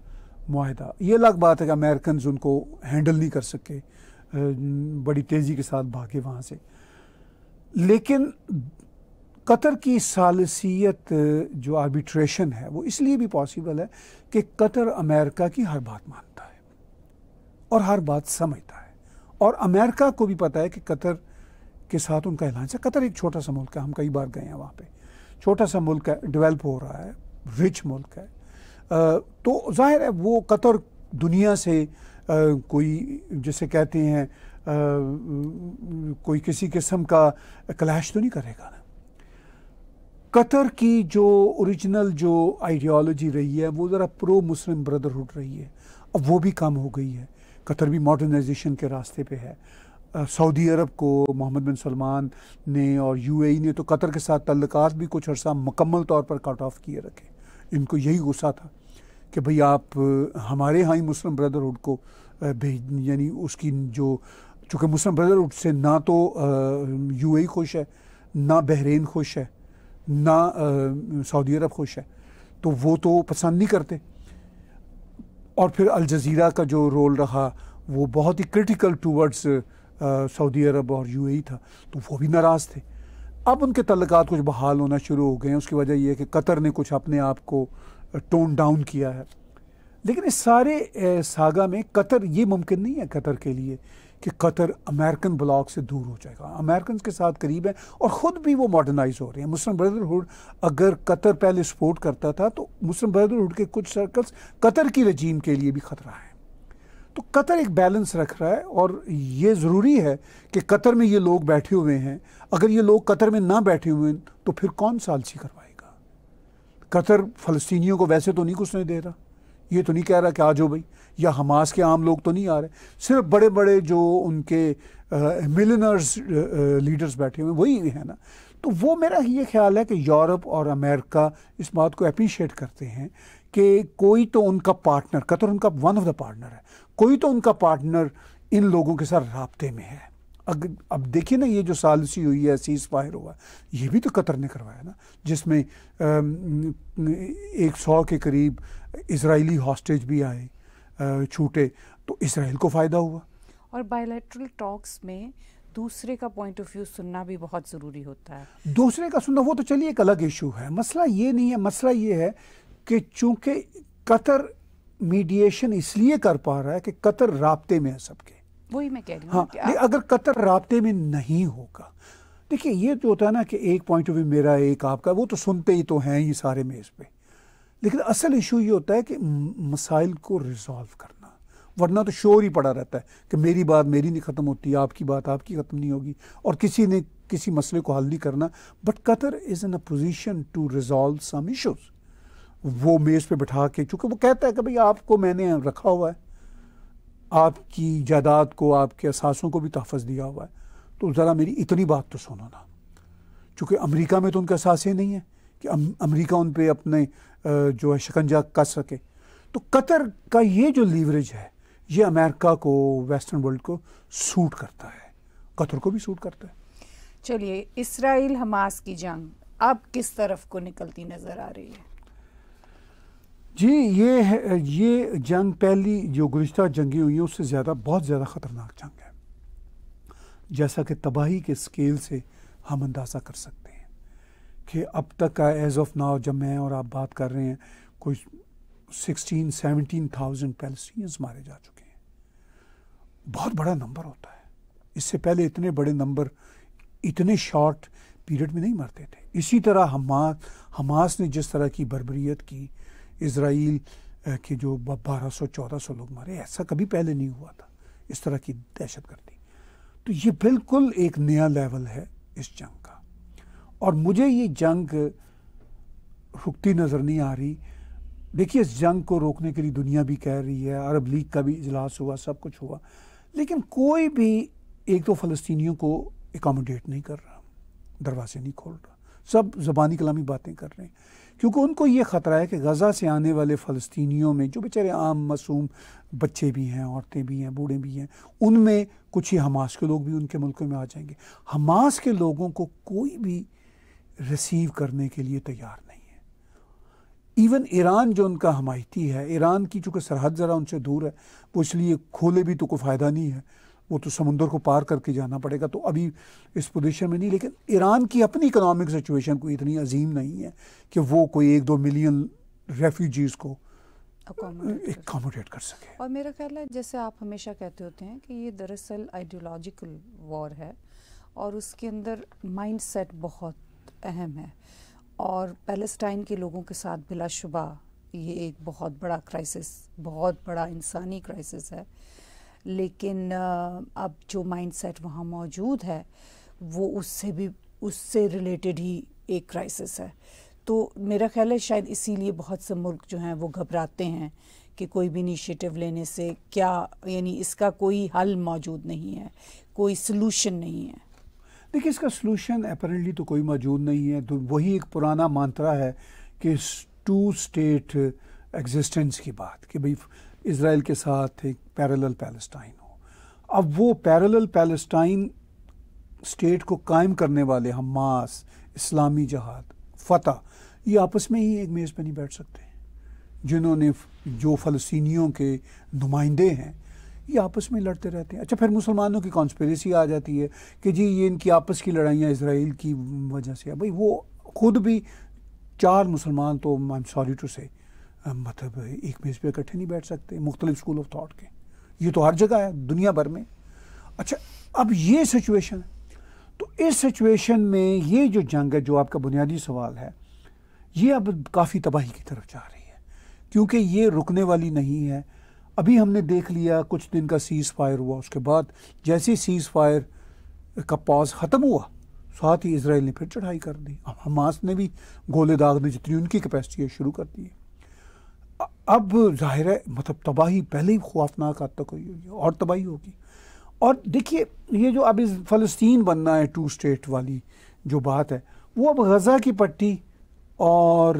माहिदा ये अलग बात है कि अमेरिकन उनको हैंडल नहीं कर सके बड़ी तेज़ी के साथ भागे वहाँ से लेकिन कतर की सालसियत जो आर्बिट्रेशन है वो इसलिए भी पॉसिबल है कि कतर अमेरिका की हर बात मानता है और हर बात समझता है और अमेरिका को भी पता है कि कतर के साथ उनका इलाज है कतर एक छोटा सा मुल्क है हम कई बार गए हैं वहाँ पर छोटा सा मुल्क है डेवलप हो रहा है रिच मुल्क है आ, तो जाहिर है वो कतर दुनिया से आ, कोई जैसे कहते हैं आ, कोई किसी किस्म का क्लैश तो नहीं करेगा ना कतर की जो ओरिजिनल जो आइडियोलॉजी रही है वो ज़रा प्रो मुस्लिम ब्रदरहुड रही है अब वो भी कम हो गई है कतर भी मॉडर्नाइजेशन के रास्ते पे है सऊदी अरब को मोहम्मद बिन सलमान ने और यूएई ने तो कतर के साथ तल्लक भी कुछ अर्सा मुकम्मल तौर पर कट ऑफ किए रखे इनको यही गुस्सा था कि भाई आप हमारे यहाँ ही मुस्लिम ब्रदरहुड को भेज यानी उसकी जो चूँकि मुस्लिम ब्रदरहुड से ना तो यूएई खुश है ना बहरीन खुश है ना सऊदी अरब खुश है तो वो तो पसंद नहीं करते और फिर अलज़ीरा का जो रोल रहा वो बहुत ही क्रिटिकल टूवर्ड्स सऊदी अरब और यूएई था तो वो भी नाराज़ थे अब उनके तल्लक कुछ बहाल होना शुरू हो गए हैं उसकी वजह यह है कि कतर ने कुछ अपने आप को टोन डाउन किया है लेकिन इस सारे सागा में कतर ये मुमकिन नहीं है कतर के लिए कि कतर अमेरिकन ब्लॉक से दूर हो जाएगा अमेरिकन के साथ करीब है और ख़ुद भी वो मॉडर्नाइज हो रहे हैं मुस्लिम ब्रदरहुड अगर कतर पहले सपोर्ट करता था तो मुस्लिम ब्रदरहुड के कुछ सर्कल्स कतर की रजीम के लिए भी ख़तरा है तो कतर एक बैलेंस रख रहा है और ये ज़रूरी है कि कतर में ये लोग बैठे हुए हैं अगर ये लोग कतर में ना बैठे हुए हैं तो फिर कौन सालसी करवाएगा कतर फ़लस्तियों को वैसे तो नहीं कुछ नहीं दे रहा ये तो नहीं कह रहा कि आ जाओ भाई या हमास के आम लोग तो नहीं आ रहे सिर्फ बड़े बड़े जो उनके मिलनर्स लीडर्स बैठे हुए वही है ना तो वो मेरा ये ख्याल है कि यूरोप और अमेरिका इस बात को अप्रीशिएट करते हैं कि कोई तो उनका पार्टनर कतर उनका वन ऑफ द पार्टनर है कोई तो उनका पार्टनर इन लोगों के साथ रबते में है अगर अब देखिए ना ये जो सालसी हुई है सीज फायर हुआ ये भी तो कतर ने करवाया ना जिसमें एक सौ के करीब इसराइली हॉस्टेज भी आए छूटे तो इसराइल को फ़ायदा हुआ और बायोलेट्रल टॉक्स में दूसरे का पॉइंट ऑफ व्यू सुनना भी बहुत ज़रूरी होता है दूसरे का सुनना वो तो चलिए एक अलग इशू है मसला ये नहीं है मसला ये है कि चूँकि कतर मीडिएशन इसलिए कर पा रहा है कि कतर रबते में है सबके वही मैं कह रही हूँ हाँ नहीं अगर कतर रबते में नहीं होगा देखिए ये जो तो होता है ना कि एक पॉइंट ऑफ व्यू मेरा एक आपका वो तो सुनते ही तो हैं ये सारे मेज़ पे लेकिन असल इशू ये होता है कि मसाइल को रिजॉल्व करना वरना तो शोर ही पड़ा रहता है कि मेरी बात मेरी नहीं ख़त्म होती आपकी बात आपकी ख़त्म नहीं होगी और किसी ने किसी मसले को हल नहीं करना but Qatar is in a position to resolve some issues वो मेज़ पे बैठा के चूँकि वो कहता है कि भाई आपको मैंने रखा हुआ है आपकी जायदाद को आपके असासों को भी तहफ़ दिया हुआ है तो ज़रा मेरी इतनी बात तो सुनो ना चूँकि अमरीका में तो उनका असासे नहीं है कि अमरीका उन पर अपने जो है शिकंजा कस सके तो कतर का ये जो लीवरेज है ये अमेरिका को वेस्टर्न वर्ल्ड को सूट करता है कतर को भी सूट करता है चलिए इसराइल हमास की जंग अब किस तरफ को निकलती नज़र आ रही है जी ये है ये जंग पहली जो गुज्त जंगी हुई है उससे ज़्यादा बहुत ज़्यादा ख़तरनाक जंग है जैसा कि तबाही के स्केल से हम अंदाज़ा कर सकते हैं कि अब तक का एज ऑफ नाव जब मैं और आप बात कर रहे हैं कोई सिक्सटीन सेवनटीन थाउजेंड पैलस्टीनियंस मारे जा चुके हैं बहुत बड़ा नंबर होता है इससे पहले इतने बड़े नंबर इतने शॉर्ट पीरियड में नहीं मरते थे इसी तरह हमास हमास ने जिस तरह की बरबरीत की इसराइल के जो बारह सौ चौदह सौ लोग मारे ऐसा कभी पहले नहीं हुआ था इस तरह की दहशत गर्दी तो ये बिल्कुल एक नया लेवल है इस जंग का और मुझे ये जंग रुकती नज़र नहीं आ रही देखिए इस जंग को रोकने के लिए दुनिया भी कह रही है अरब लीग का भी इजलास हुआ सब कुछ हुआ लेकिन कोई भी एक तो फ़लस्तियों को एकोमोडेट नहीं कर रहा दरवाजे नहीं खोल रहा सब ज़बानी कलामी बातें कर रहे हैं क्योंकि उनको ये ख़तरा है कि गज़ा से आने वाले फ़लस्तियों में जो बेचारे आम मासूम बच्चे भी हैं औरतें भी हैं बूढ़े भी हैं उनमें कुछ ही हमास के लोग भी उनके मुल्कों में आ जाएंगे हमास के लोगों को कोई भी रिसीव करने के लिए तैयार नहीं है इवन ईरान जो उनका हमायती है ईरान की चूँकि सरहद ज़रा उनसे दूर है वो इसलिए खोले भी तो कोई फ़ायदा नहीं है वो तो समुंदर को पार करके जाना पड़ेगा तो अभी इस पोजीशन में नहीं लेकिन ईरान की अपनी इकोनॉमिक सिचुएशन कोई इतनी अजीम नहीं है कि वो कोई एक दो मिलियन रेफ्यूजीज़ को एकोमोडेट कर सके और मेरा ख्याल है जैसे आप हमेशा कहते होते हैं कि ये दरअसल आइडियोलॉजिकल वॉर है और उसके अंदर सेट बहुत अहम है और पैलेस्टाइन के लोगों के साथ बिलाशुबा ये एक बहुत बड़ा क्राइसिस बहुत बड़ा इंसानी क्राइसिस है लेकिन अब जो माइंडसेट वहाँ मौजूद है वो उससे भी उससे रिलेटेड ही एक क्राइसिस है तो मेरा ख्याल है शायद इसीलिए बहुत से मुल्क जो हैं वो घबराते हैं कि कोई भी इनिशिएटिव लेने से क्या यानी इसका कोई हल मौजूद नहीं है कोई सलूशन नहीं है देखिए इसका सलूशन अपेरेंटली तो कोई मौजूद नहीं है तो वही एक पुराना मात्रा है कि टू स्टेट एग्जिस्टेंस की बात कि भाई इसराइल के साथ एक पैरेलल पैलेस्टाइन हो अब वो पैरेलल पैलेस्टाइन स्टेट को कायम करने वाले हमास इस्लामी जहाद फतह ये आपस में ही एक मेज़ पर नहीं बैठ सकते जिन्होंने जो फ़लस्तियों के नुमाइंदे हैं ये आपस में लड़ते रहते हैं अच्छा फिर मुसलमानों की कॉन्स्परेसी आ जाती है कि जी ये इनकी आपस की लड़ाइयाँ इसराइल की वजह से है भाई वो खुद भी चार मुसलमान तो आई एम सॉरी टू से मतलब एक मेज़ पे इकट्ठे नहीं बैठ सकते मुख्तलिफ स्कूल ऑफ थाट के ये तो हर जगह है दुनिया भर में अच्छा अब ये सिचुएशन है तो इस सिचुएशन में ये जो जंग है जो आपका बुनियादी सवाल है ये अब काफ़ी तबाही की तरफ जा रही है क्योंकि ये रुकने वाली नहीं है अभी हमने देख लिया कुछ दिन का सीज़ फायर हुआ उसके बाद जैसे सीज़ फायर का पॉज ख़त्म हुआ साथ ही इसराइल ने फिर चढ़ाई कर दी हमास ने भी गोले दाग जितनी उनकी कैपेसिटी है शुरू कर दी है अब जाहिर है मतलब तबाही पहले ही खौफनाक हद तक हुई होगी और तबाही होगी और देखिए ये जो अब इस फ़लस्तीन बनना है टू स्टेट वाली जो बात है वो अब गज़ा की पट्टी और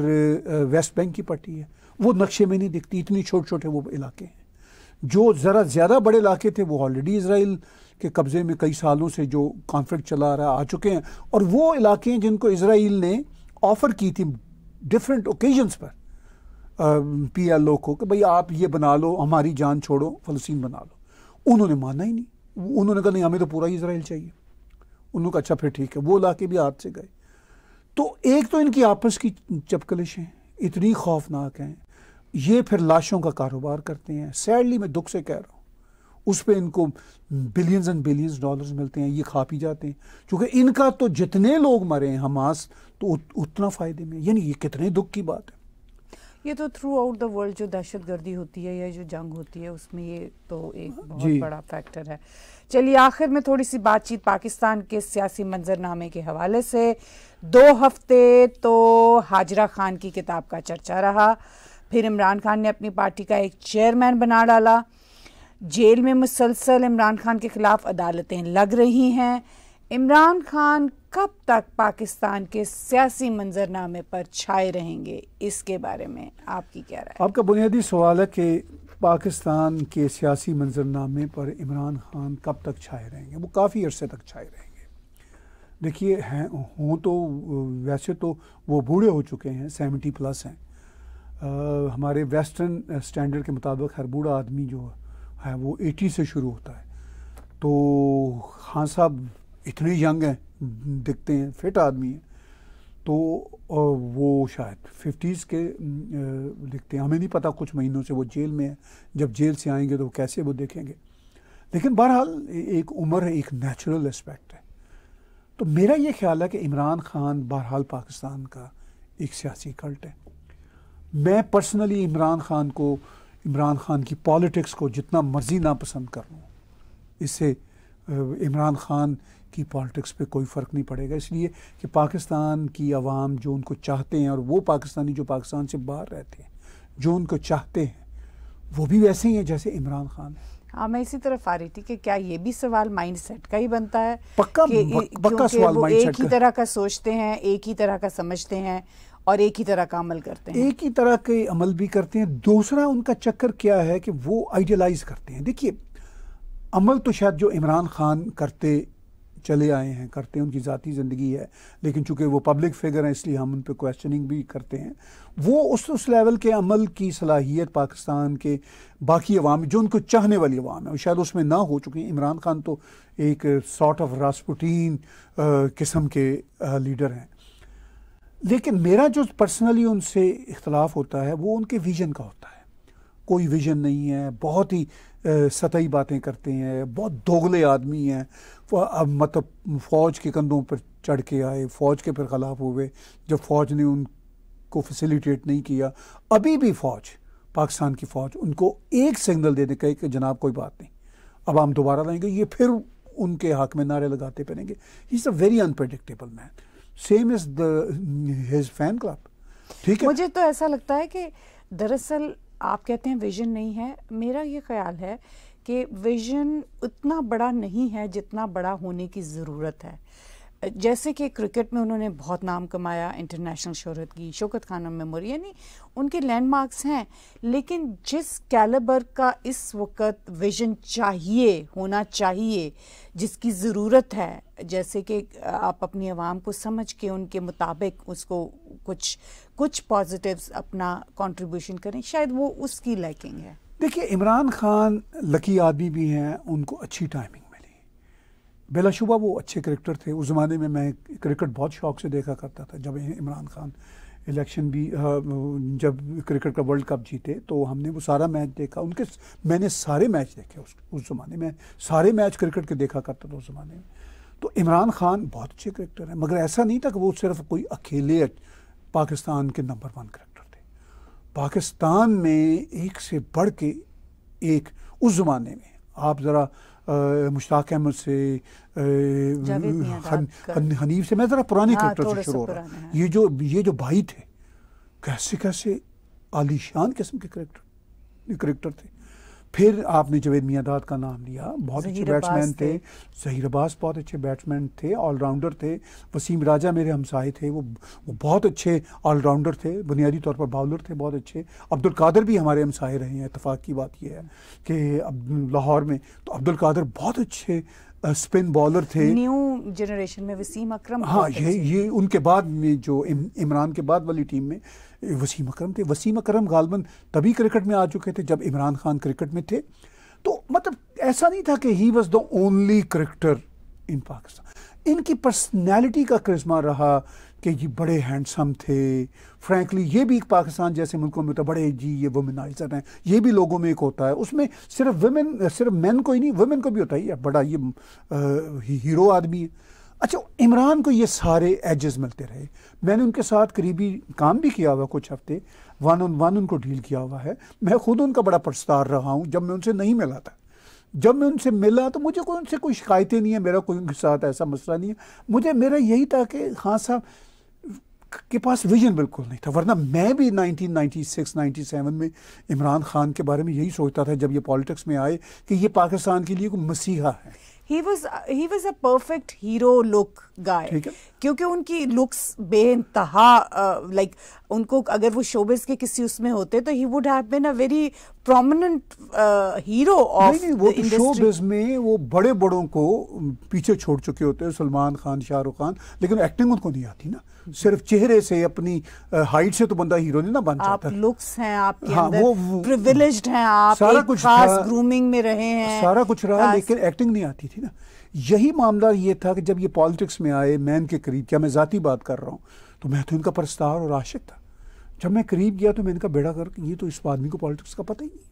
वेस्ट बैंक की पट्टी है वो नक्शे में नहीं दिखती इतनी छोटे छोटे वो इलाके हैं जो ज़रा ज़्यादा बड़े इलाके थे वो ऑलरेडी इसराइल के कब्ज़े में कई सालों से जो कॉन्फ्लिक्ट चला रहा आ चुके हैं और वो इलाके हैं जिनको इसराइल ने ऑफ़र की थी डिफरेंट ओकेजन्स पर पी एल ओ को कि भाई आप ये बना लो हमारी जान छोड़ो फलस्तीन बना लो उन्होंने माना ही नहीं उन्होंने कहा नहीं हमें तो पूरा ही इसराइल चाहिए उन्होंने कहा अच्छा फिर ठीक है वो ला के भी हाथ से गए तो एक तो इनकी आपस की चपकलिशें इतनी खौफनाक हैं ये फिर लाशों का कारोबार करते हैं सैडली मैं दुख से कह रहा हूँ उस पर इनको बिलियंस एंड बिलियंस डॉलर्स मिलते हैं ये खा पी जाते हैं क्योंकि इनका तो जितने लोग मरे हैं हमास तो उत, उतना फ़ायदे में यानी ये कितने दुख की बात है ये तो थ्रू आउट द वर्ल्ड जो दहशत गर्दी होती है या जो जंग होती है उसमें ये तो एक हाँ। बहुत बड़ा फैक्टर है चलिए आखिर में थोड़ी सी बातचीत पाकिस्तान के सियासी मंजरनामे के हवाले से दो हफ्ते तो हाजरा खान की किताब का चर्चा रहा फिर इमरान खान ने अपनी पार्टी का एक चेयरमैन बना डाला जेल में मुसलसल इमरान खान के खिलाफ अदालतें लग रही हैं इमरान खान कब तक पाकिस्तान के सियासी मंजरनामे पर छाए रहेंगे इसके बारे में आपकी क्या राय आपका बुनियादी सवाल है कि पाकिस्तान के सियासी मंजरनामे पर इमरान खान कब तक छाए रहेंगे वो काफ़ी अरसे तक छाए रहेंगे देखिए हैं हों तो वैसे तो वो बूढ़े हो चुके हैं सेवेंटी प्लस हैं आ, हमारे वेस्टर्न स्टैंडर्ड के मुताबिक हर बूढ़ा आदमी जो है वो एटी से शुरू होता है तो खान साहब इतने यंग हैं दिखते हैं फिट आदमी है तो वो शायद फिफ्टीज़ के दिखते हैं हमें नहीं पता कुछ महीनों से वो जेल में है जब जेल से आएंगे तो कैसे वो देखेंगे लेकिन बहरहाल एक उम्र एक नेचुरल एस्पेक्ट है तो मेरा ये ख्याल है कि इमरान खान बहरहाल पाकिस्तान का एक सियासी कल्ट है मैं पर्सनली इमरान खान को इमरान खान की पॉलिटिक्स को जितना मर्ज़ी ना पसंद कर लूँ इससे इमरान खान की पॉलिटिक्स पे कोई फ़र्क नहीं पड़ेगा इसलिए कि पाकिस्तान की आवाम जो उनको चाहते हैं और वो पाकिस्तानी जो पाकिस्तान से बाहर रहते हैं जो उनको चाहते हैं वो भी वैसे ही हैं जैसे इमरान खान है हाँ मैं इसी तरफ आ रही थी कि क्या ये भी सवाल माइंडसेट का ही बनता है पक्का पक्का सवाल वो एक ही तरह का सोचते हैं एक ही तरह का समझते हैं और एक ही तरह का अमल करते हैं एक ही तरह के अमल भी करते हैं दूसरा उनका चक्कर क्या है कि वो आइडियलाइज करते हैं देखिए अमल तो शायद जो इमरान खान करते चले आए हैं करते हैं उनकी ज़ाती ज़िंदगी है लेकिन चूंकि वो पब्लिक फिगर हैं इसलिए हम उन पर क्वेश्चनिंग भी करते हैं वो उस उस लेवल के अमल की सलाहियत पाकिस्तान के बाकी अवाम जो उनको चाहने वाली अवाम है शायद उसमें ना हो चुकी इमरान खान तो एक सॉर्ट ऑफ रासपुटीन किस्म के लीडर हैं लेकिन मेरा जो पर्सनली उनसे इख्तलाफ होता है वो उनके विजन का होता है कोई विजन नहीं है बहुत ही सतही बातें करते हैं बहुत दोगले आदमी हैं अब मतलब फ़ौज के कंधों पर चढ़ के आए फ़ौज के फिर खिलाफ हुए जब फ़ौज ने उनको फैसिलिटेट नहीं किया अभी भी फ़ौज पाकिस्तान की फ़ौज उनको एक सिग्नल देने का कि जनाब कोई बात नहीं अब हम दोबारा लाएंगे ये फिर उनके हक में नारे लगाते पड़ेंगे he is a very unpredictable man same is the his fan club ठीक है मुझे तो ऐसा लगता है कि दरअसल आप कहते हैं विजन नहीं है मेरा ये ख्याल है कि विजन उतना बड़ा नहीं है जितना बड़ा होने की ज़रूरत है जैसे कि क्रिकेट में उन्होंने बहुत नाम कमाया इंटरनेशनल शहरत की शोकत खाना मेमोरी यानी उनके लैंडमार्क्स हैं लेकिन जिस कैलिबर का इस वक्त विजन चाहिए होना चाहिए जिसकी ज़रूरत है जैसे कि आप अपनी आवाम को समझ के उनके मुताबिक उसको कुछ कुछ पॉजिटिव्स अपना कंट्रीब्यूशन करें शायद वो उसकी लैकिंग है देखिए इमरान खान लकी आदमी भी हैं उनको अच्छी टाइमिंग बेलाशुबा वो अच्छे क्रिकेटर थे उस ज़माने में मैं क्रिकेट बहुत शौक से देखा करता था जब इमरान खान इलेक्शन भी जब क्रिकेट का वर्ल्ड कप जीते तो हमने वो सारा मैच देखा उनके मैंने सारे मैच देखे उस उस ज़माने में सारे मैच क्रिकेट के देखा करता था उस ज़माने में तो इमरान खान बहुत अच्छे क्रिकेटर हैं मगर ऐसा नहीं था कि वो सिर्फ कोई अकेले पाकिस्तान के नंबर वन करेक्टर थे पाकिस्तान में एक से बढ़ के एक उस ज़माने में आप ज़रा मुश्ताक अहमद से हनीफ से मैं ज़रा पुराने करेक्टर से शुरू हो रहा हूँ ये जो ये जो भाई थे कैसे कैसे आलिशान किस्म के करेक्टर करेक्टर थे फिर आपने जवेद मियादाद का नाम लिया बहुत अच्छे बैट्समैन थे जहीर अब्बास बहुत अच्छे बैट्समैन थे ऑलराउंडर थे वसीम राजा मेरे हमसाए थे वो वो बहुत अच्छे ऑलराउंडर थे बुनियादी तौर पर बाउलर थे बहुत अच्छे अब्दुल कादर भी हमारे हमसाए रहे हैं इतफाक़ की बात यह है कि लाहौर में तो अब्दुल कादर बहुत अच्छे स्पिन बॉलर थे न्यू जनरेशन में वसीम अकरम हाँ ये ये उनके बाद में जो इमरान के बाद वाली टीम में वसीम अकरम थे वसीम अकरम गालबन तभी क्रिकेट में आ चुके थे जब इमरान खान क्रिकेट में थे तो मतलब ऐसा नहीं था कि he was the only cricketer in Pakistan इनकी पर्सनैलिटी का करिश्मा रहा कि ये बड़े हैंडसम थे फ्रैंकली ये भी पाकिस्तान जैसे मुल्कों में तो बड़े जी ये वुमेनाइजर हैं ये भी लोगों में एक होता है उसमें सिर्फ वुमेन सिर्फ मैन को ही नहीं वुमेन को भी होता है ये बड़ा ये हीरो आदमी है अच्छा इमरान को ये सारे एजेस मिलते रहे मैंने उनके साथ करीबी काम भी किया हुआ कुछ हफ्ते वन ऑन वन उनको डील किया हुआ है मैं खुद उनका बड़ा पछतार रहा हूँ जब मैं उनसे नहीं मिला था जब मैं उनसे मिला तो मुझे कोई उनसे कोई शिकायतें नहीं है मेरा कोई उनके साथ ऐसा मसला नहीं है मुझे मेरा यही था कि हाँ साहब के पास विजन बिल्कुल नहीं था वरना मैं भी 1996 97 में इमरान खान के बारे में यही सोचता था जब ये पॉलिटिक्स में आए कि ये पाकिस्तान के लिए कोई मसीहा है he was he was a perfect hero look guy क्योंकि उनकी लुक्स बे इंतहा लाइक uh, like, उनको अगर वो शोबिस के किसी उसमें होते तो he would have been a very prominent hero showbiz में वो बड़े बड़ों को पीछे छोड़ चुके होते हैं सलमान खान शाहरुख खान लेकिन एक्टिंग उनको नहीं आती ना सिर्फ चेहरे से अपनी हाइट से तो बंदा हीरो नहीं ना बन आप जाता लुक्स हैं आपके हाँ, अंदर वो, वो, प्रिविलेज्ड हैं आप सारा कुछ ग्रूमिंग में रहे हैं सारा कुछ रहा लेकिन एक्टिंग नहीं आती थी थी ना यही मामला ये था कि जब ये पॉलिटिक्स में आए मैं इनके करीब क्या मैं ज़ाती बात कर रहा हूँ तो मैं तो इनका प्रस्ताव और आशिक था जब मैं करीब गया तो मैंने कहा बेड़ा कर ये तो इस आदमी को पॉलिटिक्स का पता ही नहीं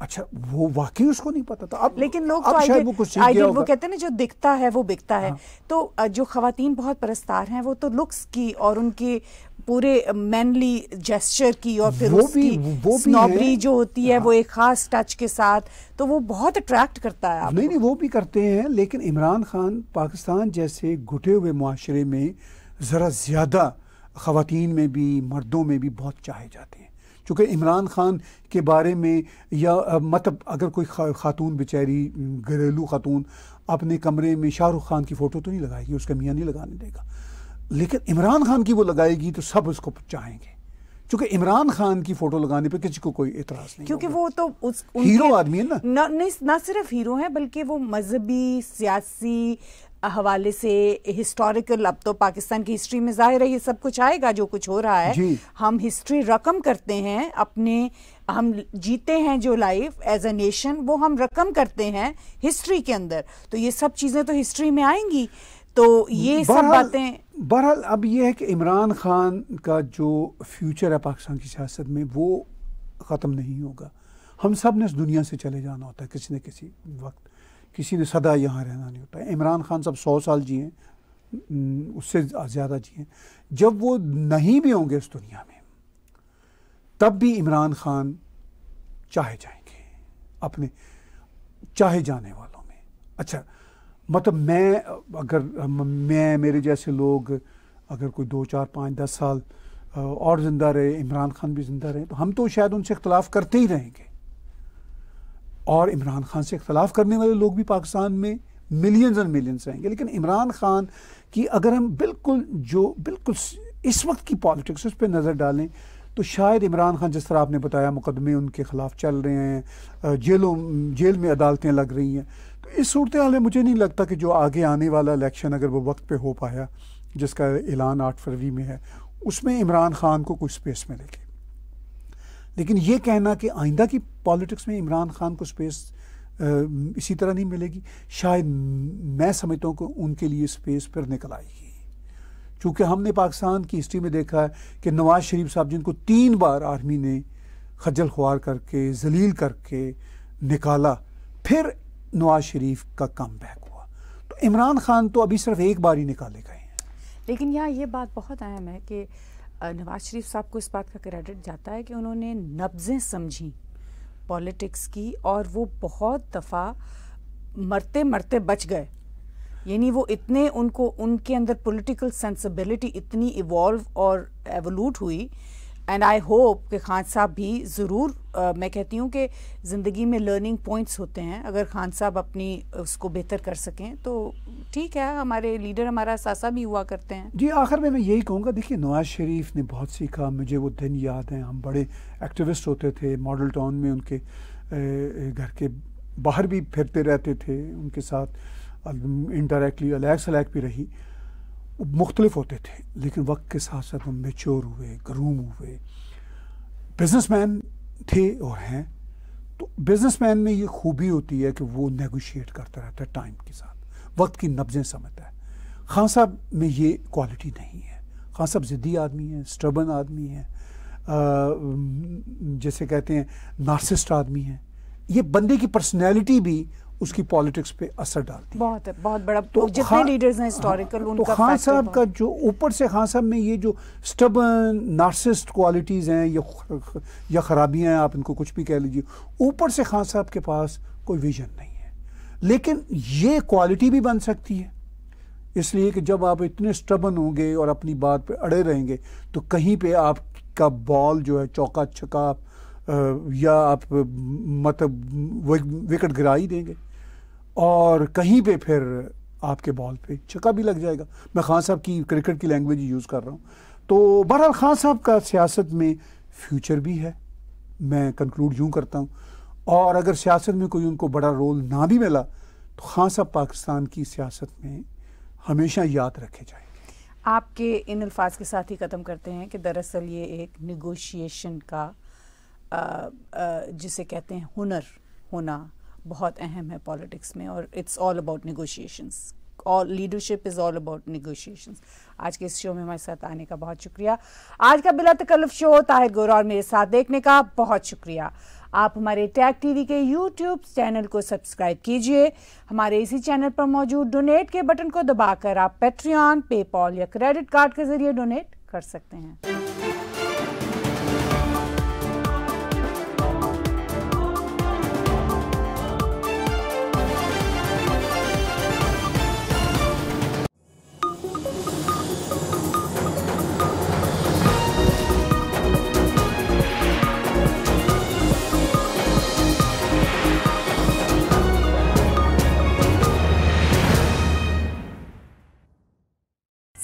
अच्छा वो वाकई उसको नहीं पता था अब लेकिन लोग अब तो शायद वो कुछ आई वो कहते हैं ना जो दिखता है वो बिकता है हाँ। तो जो खातन बहुत परस्तार हैं वो तो लुक्स की और उनके पूरे मैनली जेस्चर की और फिर वो उसकी भी, वो भी स्नॉबरी जो होती है वो हाँ। एक खास टच के साथ तो वो बहुत अट्रैक्ट करता है नहीं नहीं वो भी करते हैं लेकिन इमरान खान पाकिस्तान जैसे घुटे हुए माशरे में ज़रा ज़्यादा खातन में भी मर्दों में भी बहुत चाहे जाते हैं चूँकि इमरान ख़ान के बारे में या मतलब अगर कोई खातून बेचारी घरेलू खातून अपने कमरे में शाहरुख खान की फ़ोटो तो नहीं लगाएगी उसका मियाँ नहीं लगाने देगा लेकिन इमरान खान की वो लगाएगी तो सब उसको चाहेंगे चूंकि इमरान खान की फोटो लगाने पर किसी को कोई एतराज नहीं क्योंकि वो तो उस हीरो आदमी है ना ना, ना सिर्फ हीरो है बल्कि वो मजहबी सियासी हवाले से हिस्टोरिकल अब तो पाकिस्तान की हिस्ट्री में जाहिर है ये सब कुछ आएगा जो कुछ हो रहा है हम हिस्ट्री रकम करते हैं अपने हम जीते हैं जो लाइफ एज अ नेशन वो हम रकम करते हैं हिस्ट्री के अंदर तो ये सब चीज़ें तो हिस्ट्री में आएंगी तो ये सब बातें बहरहाल अब यह है कि इमरान खान का जो फ्यूचर है पाकिस्तान की सियासत में वो ख़त्म नहीं होगा हम सब ने इस दुनिया से चले जाना होता है किसी न किसी वक्त किसी ने सदा यहाँ रहना नहीं होता इमरान खान साहब सौ साल जिए उससे ज़्यादा जिए जब वो नहीं भी होंगे इस दुनिया में तब भी इमरान खान चाहे जाएंगे अपने चाहे जाने वालों में अच्छा मतलब मैं अगर मैं मेरे जैसे लोग अगर कोई दो चार पाँच दस साल और ज़िंदा रहे इमरान खान भी ज़िंदा रहे तो हम तो शायद उनसे इख्तलाफ करते ही रहेंगे और इमरान खान से इख्तलाफ करने वाले लोग भी पाकिस्तान में मिलियंस एंड मिलियंस रहेंगे लेकिन इमरान खान की अगर हम बिल्कुल जो बिल्कुल इस वक्त की पॉलिटिक्स उस पर नज़र डालें तो शायद इमरान खान जिस तरह आपने बताया मुकदमे उनके ख़िलाफ़ चल रहे हैं जेलों जेल में अदालतें लग रही हैं तो इस सूरत हाल में मुझे नहीं लगता कि जो आगे आने वाला इलेक्शन अगर वो वक्त पर हो पाया जिसका ऐलान आठ फरवरी में है उसमें इमरान खान को कुछ स्पेस मिलेगी लेकिन ये कहना कि आइंदा की पॉलिटिक्स में इमरान खान को स्पेस इसी तरह नहीं मिलेगी शायद मैं समझता हूँ कि उनके लिए स्पेस फिर निकल आएगी चूँकि हमने पाकिस्तान की हिस्ट्री में देखा है कि नवाज शरीफ साहब जिनको तीन बार आर्मी ने खजल खुआर करके जलील करके निकाला फिर नवाज शरीफ का कम बैक हुआ तो इमरान खान तो अभी सिर्फ एक बार ही निकाले गए हैं लेकिन यहाँ ये बात बहुत अहम है कि नवाज शरीफ साहब को इस बात का क्रेडिट जाता है कि उन्होंने नब्ज़ें समझी पॉलिटिक्स की और वो बहुत दफ़ा मरते मरते बच गए यानी वो इतने उनको उनके अंदर पॉलिटिकल सेंसिबिलिटी इतनी इवॉल्व और एवोल्यूट हुई एंड आई होप कि खान साहब भी ज़रूर मैं कहती हूँ कि ज़िंदगी में लर्निंग पॉइंट्स होते हैं अगर खान साहब अपनी उसको बेहतर कर सकें तो ठीक है हमारे लीडर हमारा सासा भी हुआ करते हैं जी आखिर में मैं यही कहूँगा देखिए नवाज़ शरीफ ने बहुत सीखा मुझे वो दिन याद हैं हम बड़े एक्टिविस्ट होते थे मॉडल टाउन में उनके घर के बाहर भी फिरते रहते थे उनके साथ इंटरेक्टली अलैक्स अलैक भी रही मुख्तलिफ होते थे लेकिन वक्त के साथ साथ हम मेच्योर हुए ग्रूम हुए बिजनेस मैन थे और हैं तो बिजनेस मैन में ये खूबी होती है कि वो नेगोशिएट करता रहता है टाइम के साथ वक्त की नब्जें समझता है खान साहब में ये क्वालिटी नहीं है खान साहब ज़िद्दी आदमी हैं स्टर्बन आदमी है जैसे कहते हैं नार्सिस्ट आदमी हैं ये बंदे की पर्सनैलिटी भी उसकी पॉलिटिक्स पे असर डालती बहुत है बहुत बड़ा तो जितने हाँ, लीडर्स हैं हिस्टोरिकल हाँ, उनका तो खान हाँ साहब का जो ऊपर से खान हाँ साहब में ये जो स्टबन नार्सिस्ट क्वालिटीज़ हैं या खराबियां ख़राबियाँ हैं आप इनको कुछ भी कह लीजिए ऊपर से खान हाँ साहब के पास कोई विजन नहीं है लेकिन ये क्वालिटी भी बन सकती है इसलिए कि जब आप इतने स्टबन होंगे और अपनी बात पे अड़े रहेंगे तो कहीं पे आपका बॉल जो है चौका छका या आप मतलब विकेट गिरा ही देंगे और कहीं पे फिर आपके बॉल पे छक्का भी लग जाएगा मैं खान साहब की क्रिकेट की लैंग्वेज यूज़ कर रहा हूँ तो बहरहाल खान साहब का सियासत में फ्यूचर भी है मैं कंक्लूड यूँ करता हूँ और अगर सियासत में कोई उनको बड़ा रोल ना भी मिला तो खान साहब पाकिस्तान की सियासत में हमेशा याद रखे जाए आपके इन अल्फाज के साथ ही ख़त्म करते हैं कि दरअसल ये एक निगोशिएशन का आ, आ, जिसे कहते हैं हुनर होना बहुत अहम है पॉलिटिक्स में और इट्स ऑल अबाउट निगोशिएशंस और leadership is all about negotiation आज के इस शो में हमारे साथ आने का बहुत शुक्रिया आज का बिला तकल्फ शो ताहिर गोरा और मेरे साथ देखने का बहुत शुक्रिया आप हमारे टैग टीवी के यूट्यूब चैनल को सब्सक्राइब कीजिए हमारे इसी चैनल पर मौजूद डोनेट के बटन को दबाकर आप पेट्रियन पेपॉल या क्रेडिट कार्ड के जरिए डोनेट कर सकते हैं